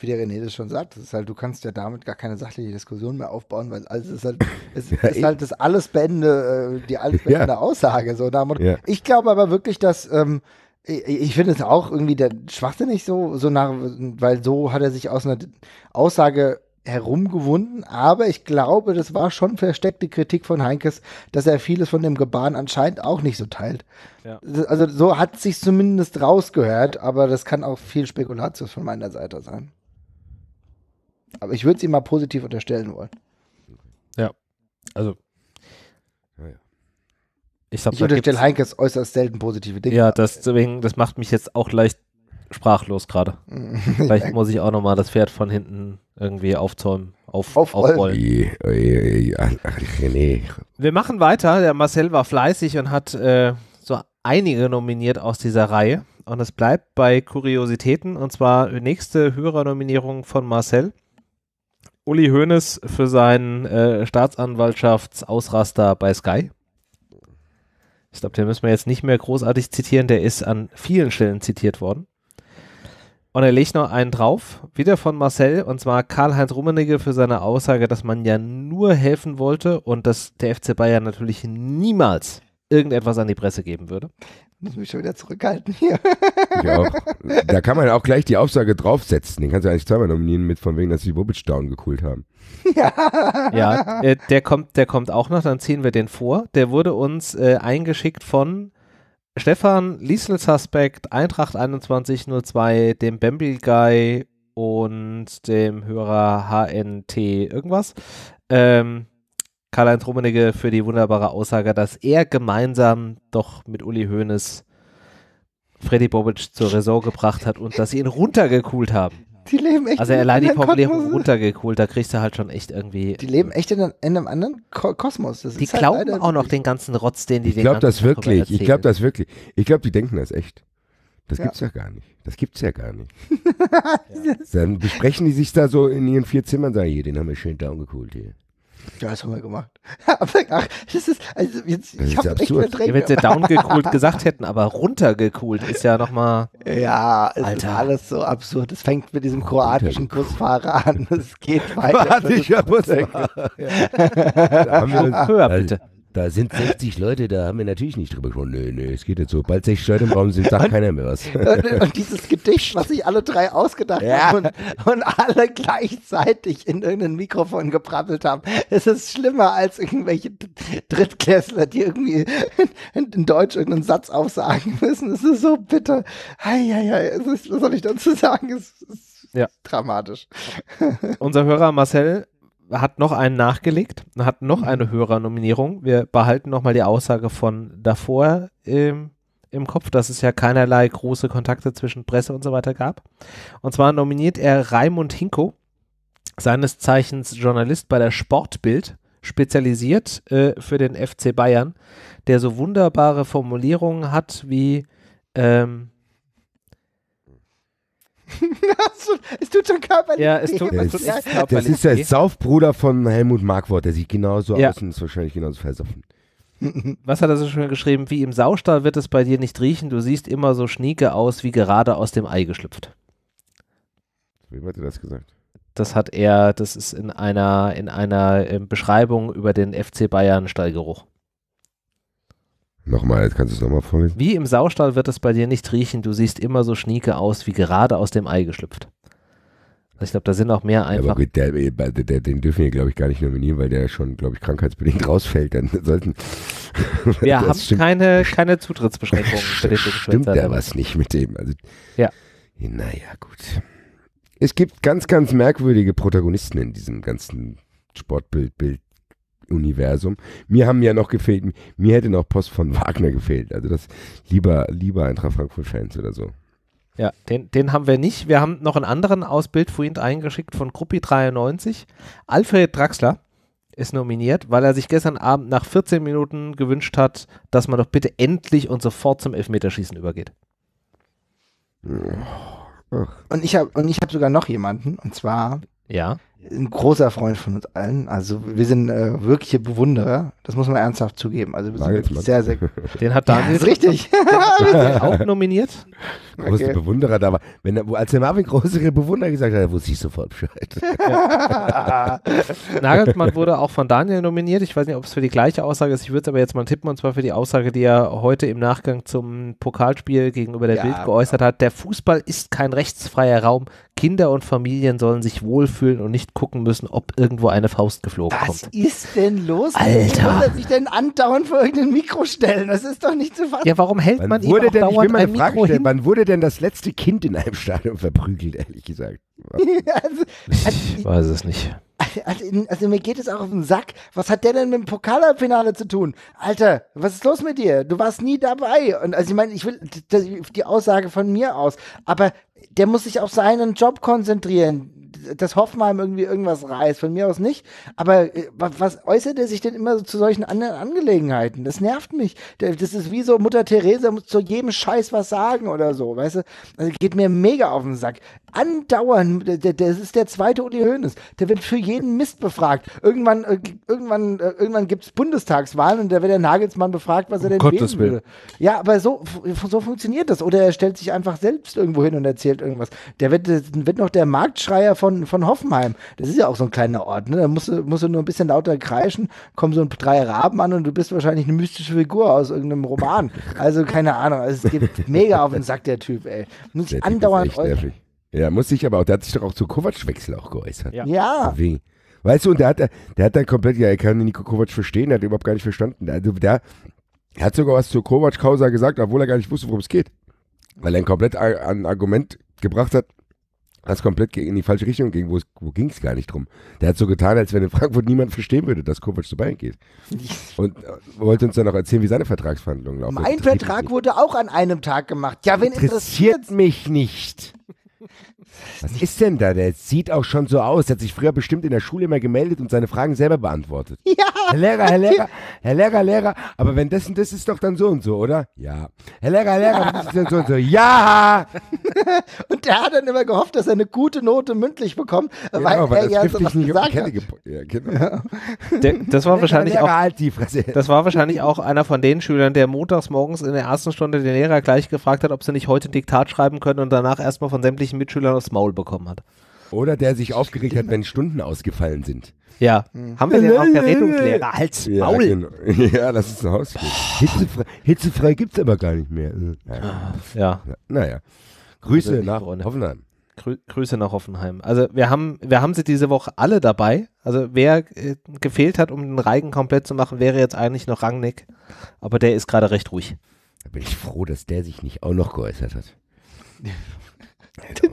wie der René das schon sagt, das ist halt, du kannst ja damit gar keine sachliche Diskussion mehr aufbauen, weil alles ist halt, es ja, ist eh. halt das alles beende, äh, die alles beende ja. Aussage. So, damit. Ja. Ich glaube aber wirklich, dass ähm, ich, ich finde es auch irgendwie der schwachsinnig so, so nach, weil so hat er sich aus einer Aussage herumgewunden, aber ich glaube, das war schon versteckte Kritik von Heinkes, dass er vieles von dem Gebaren anscheinend auch nicht so teilt. Ja. Also so hat sich zumindest rausgehört, aber das kann auch viel Spekulatius von meiner Seite sein. Aber ich würde es ihm mal positiv unterstellen wollen. Ja, also ich, ich unterstelle Heinkes äußerst selten positive Dinge. Ja, deswegen, das macht mich jetzt auch leicht sprachlos gerade. Vielleicht muss ich auch nochmal das Pferd von hinten irgendwie aufzäumen, auf, aufrollen. aufrollen. Wir machen weiter. Der Marcel war fleißig und hat äh, so einige nominiert aus dieser Reihe. Und es bleibt bei Kuriositäten. Und zwar nächste Hörernominierung von Marcel. Uli Hoeneß für seinen äh, Staatsanwaltschaftsausraster bei Sky. Ich glaube, den müssen wir jetzt nicht mehr großartig zitieren. Der ist an vielen Stellen zitiert worden. Und er legt noch einen drauf, wieder von Marcel, und zwar Karl-Heinz Rummenigge für seine Aussage, dass man ja nur helfen wollte und dass der FC Bayern natürlich niemals irgendetwas an die Presse geben würde. Ich muss mich schon wieder zurückhalten hier. da kann man auch gleich die Aussage draufsetzen. Den kannst du eigentlich zweimal nominieren mit von wegen, dass sie Bobic down gekühlt haben. Ja, ja äh, der, kommt, der kommt auch noch, dann ziehen wir den vor. Der wurde uns äh, eingeschickt von Stefan, Liesl Suspect, Eintracht 2102, dem Bambi Guy und dem Hörer HNT irgendwas. Ähm, Karl-Heinz Rummenigge für die wunderbare Aussage, dass er gemeinsam doch mit Uli Hoeneß Freddy Bobic zur Raison gebracht hat und dass sie ihn runtergekühlt haben. Die leben echt Also Elani Popli runtergeholt, da kriegst du halt schon echt irgendwie. Die leben äh, echt in, einem, in einem anderen Ko Kosmos. Das die halt glauben halt auch noch den ganzen Rotz, den die ich den glaub, das wirklich. Ich glaube das wirklich. Ich glaube, die denken das echt. Das ja. gibt's ja gar nicht. Das gibt's ja gar nicht. ja. Dann besprechen die sich da so in ihren vier Zimmern, sagen, hier, den haben wir schön down geholt hier. Ja, das haben wir gemacht. ach, das ist, also jetzt, das ich habe echt verdrängt. Ja, wenn sie downgekühlt gesagt hätten, aber runtergekühlt ist ja nochmal. Ja, es Alter. ist alles so absurd. Es fängt mit diesem kroatischen Busfahrer an. Es geht weiter. Kroatischer Busfahrer. Ja. da haben wir, also, bitte. Da sind 60 Leute, da haben wir natürlich nicht drüber gesprochen. Nö, nö, es geht jetzt so. Bald 60 Leute im Raum sind, sagt und, keiner mehr was. Und, und, dieses Gedicht, was sich alle drei ausgedacht ja. haben und, und, alle gleichzeitig in irgendein Mikrofon geprabbelt haben. Es ist schlimmer als irgendwelche Drittklässler, die irgendwie in, in Deutsch irgendeinen Satz aufsagen müssen. Es ist so bitter. Hei, hei, hei. Es ist, was soll ich dazu sagen? Es ist ja. dramatisch. Unser Hörer Marcel hat noch einen nachgelegt, hat noch mhm. eine höhere Nominierung. Wir behalten nochmal die Aussage von davor ähm, im Kopf, dass es ja keinerlei große Kontakte zwischen Presse und so weiter gab. Und zwar nominiert er Raimund Hinko, seines Zeichens Journalist bei der Sportbild, spezialisiert äh, für den FC Bayern, der so wunderbare Formulierungen hat wie ähm, es tut schon körperlich Ja, es tut, weh. es tut Das ist der Saufbruder von Helmut Markwort. Der sieht genauso Ja. aus und ist wahrscheinlich genauso versoffen. Was hat er so schön geschrieben? Wie im Saustall wird es bei dir nicht riechen. Du siehst immer so schnieke aus, wie gerade aus dem Ei geschlüpft. Wem hat er das gesagt? Das hat er, das ist in einer, in einer ähm, Beschreibung über den FC Bayern Stallgeruch. Nochmal, jetzt kannst du es nochmal vorlesen? Wie im Saustall wird es bei dir nicht riechen, du siehst immer so schnieke aus, wie gerade aus dem Ei geschlüpft. Also ich glaube, da sind auch mehr einfach. Aber gut, der, äh, der, der, den dürfen wir, glaube ich, gar nicht nominieren, weil der schon, glaube ich, krankheitsbedingt rausfällt. Dann sollten. Wir haben stimmt, keine, keine Zutrittsbeschränkungen für den Stimmt da was nicht mit dem? Also, ja. Naja, gut. Es gibt ganz, ganz merkwürdige Protagonisten in diesem ganzen Sportbild, Bild, Universum. Mir haben ja noch gefehlt, mir hätte noch Post von Wagner gefehlt. Also das lieber, lieber Eintracht Frankfurt-Fans oder so. Ja, den, den haben wir nicht. Wir haben noch einen anderen aus Bild vorhin eingeschickt von Gruppi 93. Alfred Draxler ist nominiert, weil er sich gestern Abend nach 14 Minuten gewünscht hat, dass man doch bitte endlich und sofort zum Elfmeterschießen übergeht. Oh, und ich habe hab sogar noch jemanden, und zwar ja ein großer Freund von uns allen. Also wir sind äh, wirkliche Bewunderer. Das muss man ernsthaft zugeben. Also wir sind wirklich sehr, sehr. Den hat Daniel. Ja, richtig. auch nominiert. Große okay. Bewunderer da war. Wenn, als der Marvin größere Bewunderer gesagt hat, wusste ich sofort Bescheid. Ja. Nagelsmann wurde auch von Daniel nominiert. Ich weiß nicht, ob es für die gleiche Aussage ist. Ich würde es aber jetzt mal tippen und zwar für die Aussage, die er heute im Nachgang zum Pokalspiel gegenüber der ja, Bild geäußert hat. Der Fußball ist kein rechtsfreier Raum. Kinder und Familien sollen sich wohlfühlen und nicht gucken müssen, ob irgendwo eine Faust geflogen Was kommt. Was ist denn los? Alter. Wie sich denn andauernd vor irgendein Mikro stellen? Das ist doch nicht zu fassen. Ja, warum hält man wurde denn, dauernd ich will mal eine Frage stellen, Wann wurde denn das letzte Kind in einem Stadion verprügelt, ehrlich gesagt? also, also, ich weiß es nicht. Also, also, mir geht es auch auf den Sack. Was hat der denn mit dem Pokalfinale zu tun? Alter, was ist los mit dir? Du warst nie dabei. Und also ich meine, ich will das, die Aussage von mir aus, aber der muss sich auf seinen Job konzentrieren. Dass Hoffmann irgendwie irgendwas reißt, von mir aus nicht. Aber äh, was äußert er sich denn immer so zu solchen anderen Angelegenheiten? Das nervt mich. Das ist wie so Mutter Therese muss zu jedem Scheiß was sagen oder so, weißt du? Also geht mir mega auf den Sack. Andauern, das ist der zweite Uli Hoeneß. Der wird für jeden Mist befragt. Irgendwann, äh, irgendwann, äh, irgendwann gibt es Bundestagswahlen und da wird der Nagelsmann befragt, was er um denn Gottes wählen würde. Ja, aber so, so funktioniert das. Oder er stellt sich einfach selbst irgendwo hin und erzählt erzählt irgendwas. Der wird, wird noch der Marktschreier von, von Hoffenheim. Das ist ja auch so ein kleiner Ort, ne? Da musst du, musst du nur ein bisschen lauter kreischen, kommen so ein, drei Raben an und du bist wahrscheinlich eine mystische Figur aus irgendeinem Roman. Also keine Ahnung. Also es geht mega auf den Sack, der Typ, ey. Muss ich andauernd. Ja, muss ich aber auch, der hat sich doch auch zu Kovac-Wechsel auch geäußert. Ja. ja. Weißt du, und der hat, der hat dann komplett, ja, er kann den Nico Kovac verstehen, der hat überhaupt gar nicht verstanden. Also der, der hat sogar was zur Kovac-Causa gesagt, obwohl er gar nicht wusste, worum es geht weil er ein komplett ein Argument gebracht hat, das komplett in die falsche Richtung ging, wo, es, wo ging es gar nicht drum. Der hat so getan, als wenn in Frankfurt niemand verstehen würde, dass Kovac zu Bayern geht. Und äh, wollte uns dann auch erzählen, wie seine Vertragsverhandlungen laufen. Mein Vertrag wurde auch an einem Tag gemacht. Ja, wen interessiert, interessiert mich nicht. Was ist denn da? Der sieht auch schon so aus. Der hat sich früher bestimmt in der Schule immer gemeldet und seine Fragen selber beantwortet. Ja. Herr Lehrer, Herr Lehrer, Herr Lehrer, Lehrer, aber wenn das und das ist doch dann so und so, oder? Ja. Herr Lehrer, Herr Lehrer, das ist dann so und so. Ja! und der hat dann immer gehofft, dass er eine gute Note mündlich bekommt, weil, weil er ja so was gesagt hat. Ja, genau. Ja. Der, das war wahrscheinlich auch, halt das war wahrscheinlich auch einer von den Schülern, der montags morgens in der ersten Stunde den Lehrer gleich gefragt hat, ob sie nicht heute Diktat schreiben können und danach erstmal von sämtlichen Mitschülern aus aufs Maul bekommen hat. Oder der sich aufgeregt hat, wenn Stunden ausgefallen sind. Ja, hm. haben wir den auch Verrätungslehrer? Halt's ja, Maul! Genau. Ja, das ist ein Hausspiel. Hitzefrei, hitzefrei gibt's aber gar nicht mehr. Naja. Äh, ah, ja. Naja. Grüße also nach Freunde. Hoffenheim. Grü Grüße nach Hoffenheim. Also wir haben, wir haben sie diese Woche alle dabei. Also wer äh, gefehlt hat, um den Reigen komplett zu machen, wäre jetzt eigentlich noch Rangnick. Aber der ist gerade recht ruhig. Da bin ich froh, dass der sich nicht auch noch geäußert hat.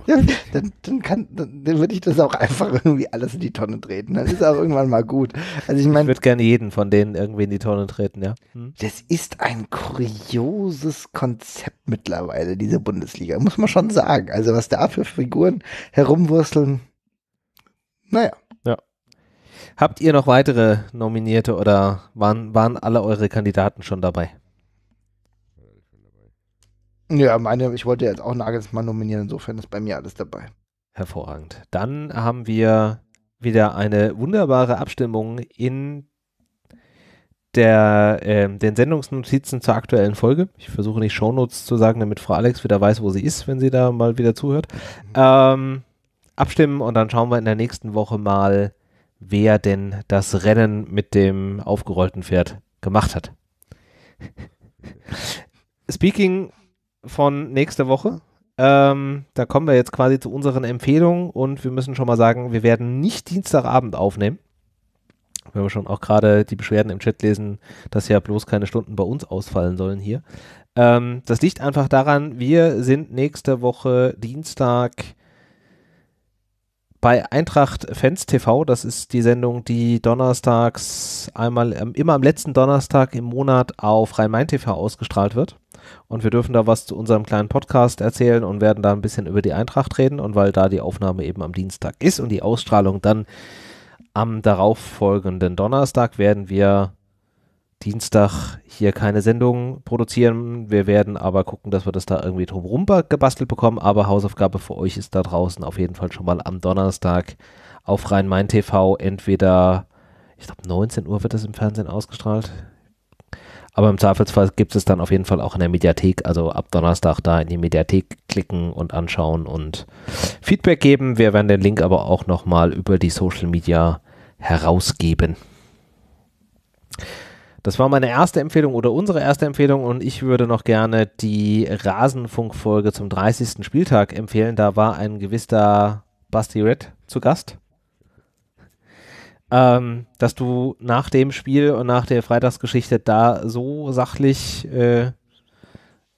dann, dann, dann, kann, dann, dann würde ich das auch einfach irgendwie alles in die Tonne treten. Dann ist auch irgendwann mal gut. Also ich meine, ich würde gerne jeden von denen irgendwie in die Tonne treten, ja. Hm. Das ist ein kurioses Konzept mittlerweile, diese Bundesliga, muss man schon sagen. Also was da für Figuren herumwursteln, naja. Ja. Habt ihr noch weitere Nominierte oder waren, waren alle eure Kandidaten schon dabei? Ja, meine, ich wollte jetzt auch Nagelsmann nominieren, insofern ist bei mir alles dabei. Hervorragend. Dann haben wir wieder eine wunderbare Abstimmung in der, äh, den Sendungsnotizen zur aktuellen Folge. Ich versuche nicht Shownotes zu sagen, damit Frau Alex wieder weiß, wo sie ist, wenn sie da mal wieder zuhört. Mhm. Ähm, abstimmen und dann schauen wir in der nächsten Woche mal, wer denn das Rennen mit dem aufgerollten Pferd gemacht hat. Speaking von nächste Woche. Ähm, da kommen wir jetzt quasi zu unseren Empfehlungen und wir müssen schon mal sagen, wir werden nicht Dienstagabend aufnehmen. Wenn wir schon auch gerade die Beschwerden im Chat lesen, dass ja bloß keine Stunden bei uns ausfallen sollen hier. Ähm, das liegt einfach daran, wir sind nächste Woche Dienstag bei Eintracht Fans TV. Das ist die Sendung, die donnerstags einmal, ähm, immer am letzten Donnerstag im Monat auf Rhein-Main TV ausgestrahlt wird und wir dürfen da was zu unserem kleinen Podcast erzählen und werden da ein bisschen über die Eintracht reden. Und weil da die Aufnahme eben am Dienstag ist und die Ausstrahlung dann am darauffolgenden Donnerstag, werden wir Dienstag hier keine Sendung produzieren. Wir werden aber gucken, dass wir das da irgendwie drumherum gebastelt bekommen. Aber Hausaufgabe für euch ist da draußen auf jeden Fall schon mal am Donnerstag auf Rhein-Main TV entweder, ich glaube 19 Uhr wird das im Fernsehen ausgestrahlt. Aber im Zweifelsfall gibt es dann auf jeden Fall auch in der Mediathek. Also ab Donnerstag da in die Mediathek klicken und anschauen und Feedback geben. Wir werden den Link aber auch nochmal über die Social Media herausgeben. Das war meine erste Empfehlung oder unsere erste Empfehlung und ich würde noch gerne die Rasenfunkfolge zum 30. Spieltag empfehlen. Da war ein gewisser Basti Red zu Gast ähm, dass du nach dem Spiel und nach der Freitagsgeschichte da so sachlich äh,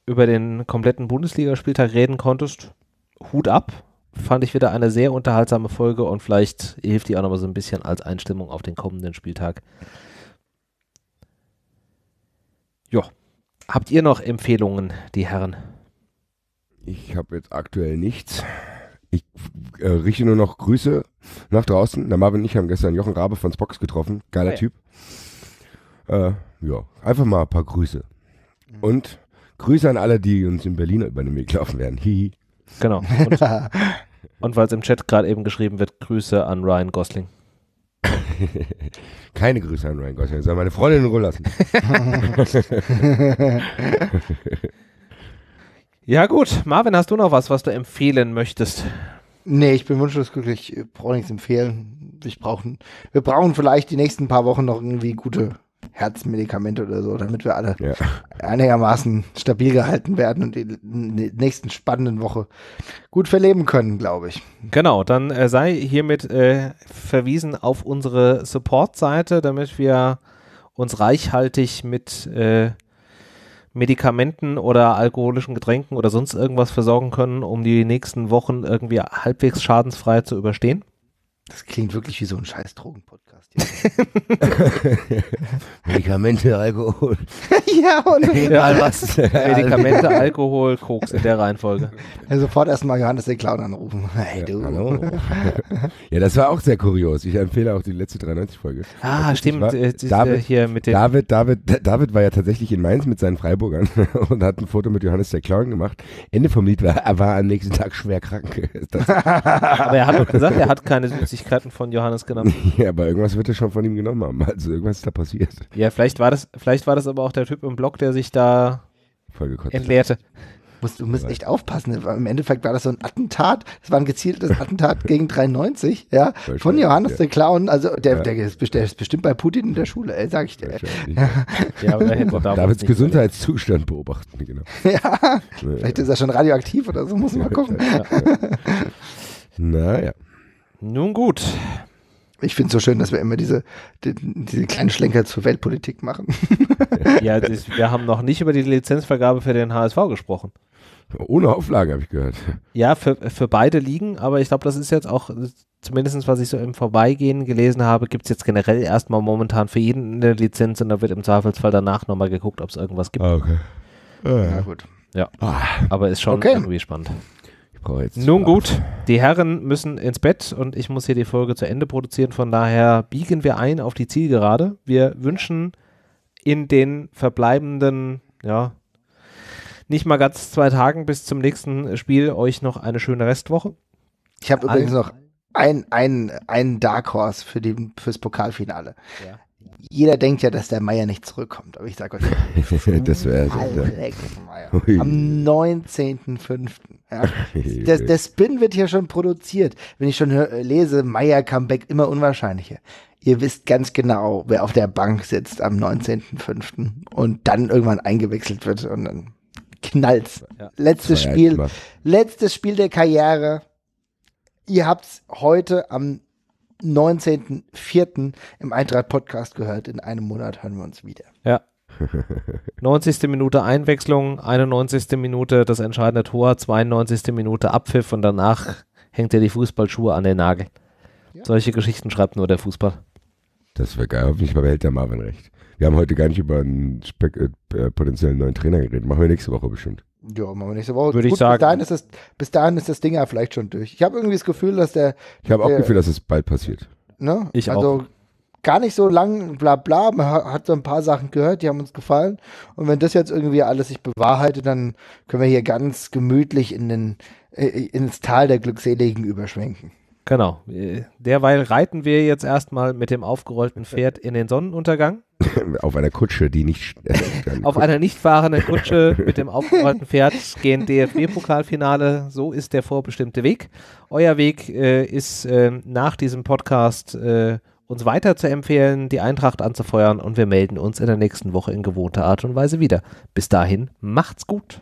über den kompletten Bundesligaspieltag reden konntest. Hut ab. Fand ich wieder eine sehr unterhaltsame Folge und vielleicht hilft die auch nochmal so ein bisschen als Einstimmung auf den kommenden Spieltag. Ja. Habt ihr noch Empfehlungen, die Herren? Ich habe jetzt aktuell nichts. Ich äh, rieche nur noch Grüße nach draußen. Na, Marvin und ich haben gestern Jochen Rabe von Spox getroffen. Geiler oh ja. Typ. Äh, ja, einfach mal ein paar Grüße. Mhm. Und Grüße an alle, die uns in Berlin über den Weg laufen werden. Hihi. Genau. Und, und weil es im Chat gerade eben geschrieben wird, Grüße an Ryan Gosling. Keine Grüße an Ryan Gosling, sondern meine Freundin in Ruhe lassen. Ja gut, Marvin, hast du noch was, was du empfehlen möchtest? Nee, ich bin wunschlos glücklich. Ich brauche nichts empfehlen. Ich brauchen, wir brauchen vielleicht die nächsten paar Wochen noch irgendwie gute Herzmedikamente oder so, damit wir alle ja. einigermaßen stabil gehalten werden und die nächsten spannenden Woche gut verleben können, glaube ich. Genau, dann äh, sei hiermit äh, verwiesen auf unsere Support-Seite, damit wir uns reichhaltig mit äh, Medikamenten oder alkoholischen Getränken oder sonst irgendwas versorgen können, um die nächsten Wochen irgendwie halbwegs schadensfrei zu überstehen. Das klingt wirklich wie so ein scheiß Drogen-Podcast. Medikamente, Alkohol. ja, und egal was. Medikamente, Alkohol, Koks in der Reihenfolge. Ja, sofort erstmal Johannes den Clown anrufen. Hey, du. Ja, hallo. ja, das war auch sehr kurios. Ich empfehle auch die letzte 93-Folge. Ah, stimmt. War, äh, David, hier mit dem David, David, David war ja tatsächlich in Mainz mit seinen Freiburgern und hat ein Foto mit Johannes der Clown gemacht. Ende vom Lied war, er war am nächsten Tag schwer krank. Aber er hat doch gesagt, er hat keine Süßigkeiten. Fähigkeiten von Johannes genommen. ja, aber irgendwas wird er schon von ihm genommen haben. Also irgendwas ist da passiert. Ja, vielleicht war das, vielleicht war das aber auch der Typ im Blog, der sich da entleerte. Musst, du musst echt aufpassen. Im Endeffekt war das so ein Attentat. Es war ein gezieltes Attentat gegen 93, ja, von Johannes ja. der Clown. Also der, ja. der, ist, der, ist, bestimmt bei Putin in der Schule, ey, sag ich dir. Ja, ja Davids Gesundheitszustand beobachten, genau. ja, vielleicht ist er schon radioaktiv oder so, muss man mal gucken. Ja. naja. Nun gut. Ich finde es so schön, dass wir immer diese, die, diese kleinen Schlenker zur Weltpolitik machen. ja, das, wir haben noch nicht über die Lizenzvergabe für den HSV gesprochen. Ohne Auflage, habe ich gehört. Ja, für, für beide liegen, aber ich glaube, das ist jetzt auch, zumindest was ich so im Vorbeigehen gelesen habe, gibt es jetzt generell erstmal momentan für jeden eine Lizenz und da wird im Zweifelsfall danach nochmal geguckt, ob es irgendwas gibt. Ah, okay. Ja, gut. Ja, ah. aber ist schon okay. irgendwie spannend. Kreuz. Nun gut, die Herren müssen ins Bett und ich muss hier die Folge zu Ende produzieren. Von daher biegen wir ein auf die Zielgerade. Wir wünschen in den verbleibenden, ja, nicht mal ganz zwei Tagen bis zum nächsten Spiel euch noch eine schöne Restwoche. Ich habe übrigens noch einen ein, Dark Horse für den, fürs Pokalfinale. Ja jeder denkt ja, dass der Meier nicht zurückkommt, aber ich sage euch, das wäre so. Am 19.05. Ja. Der, der, Spin wird hier schon produziert. Wenn ich schon lese, Meier Comeback immer unwahrscheinlicher. Ihr wisst ganz genau, wer auf der Bank sitzt am 19.05. und dann irgendwann eingewechselt wird und dann knallt's. Ja. Letztes Spiel, letztes Spiel der Karriere. Ihr habt's heute am 19.04. im Eintracht-Podcast gehört. In einem Monat hören wir uns wieder. Ja. 90. Minute Einwechslung, 91. Minute das entscheidende Tor, 92. Minute Abpfiff und danach hängt er die Fußballschuhe an den Nagel. Ja. Solche Geschichten schreibt nur der Fußball. Das wäre geil. Hoffentlich behält der Marvin recht. Wir haben heute gar nicht über einen äh, äh, potenziellen neuen Trainer geredet. Machen wir nächste Woche bestimmt. Ja, machen wir nächste Woche. Würde Gut, ich sagen. Bis dahin, ist das, bis dahin ist das Ding ja vielleicht schon durch. Ich habe irgendwie das Gefühl, dass der. Ich habe auch das Gefühl, dass es bald passiert. Ne? Ich also, auch gar nicht so lang, bla bla, man hat so ein paar Sachen gehört, die haben uns gefallen. Und wenn das jetzt irgendwie alles sich bewahrheitet, dann können wir hier ganz gemütlich in den, äh, ins Tal der Glückseligen überschwenken. Genau. Äh, derweil reiten wir jetzt erstmal mit dem aufgerollten Pferd in den Sonnenuntergang. auf einer Kutsche, die nicht. Äh, auf einer nicht fahrenden Kutsche mit dem aufgerollten Pferd gehen DFB-Pokalfinale. So ist der vorbestimmte Weg. Euer Weg äh, ist äh, nach diesem Podcast äh, uns weiter zu empfehlen, die Eintracht anzufeuern und wir melden uns in der nächsten Woche in gewohnter Art und Weise wieder. Bis dahin, macht's gut.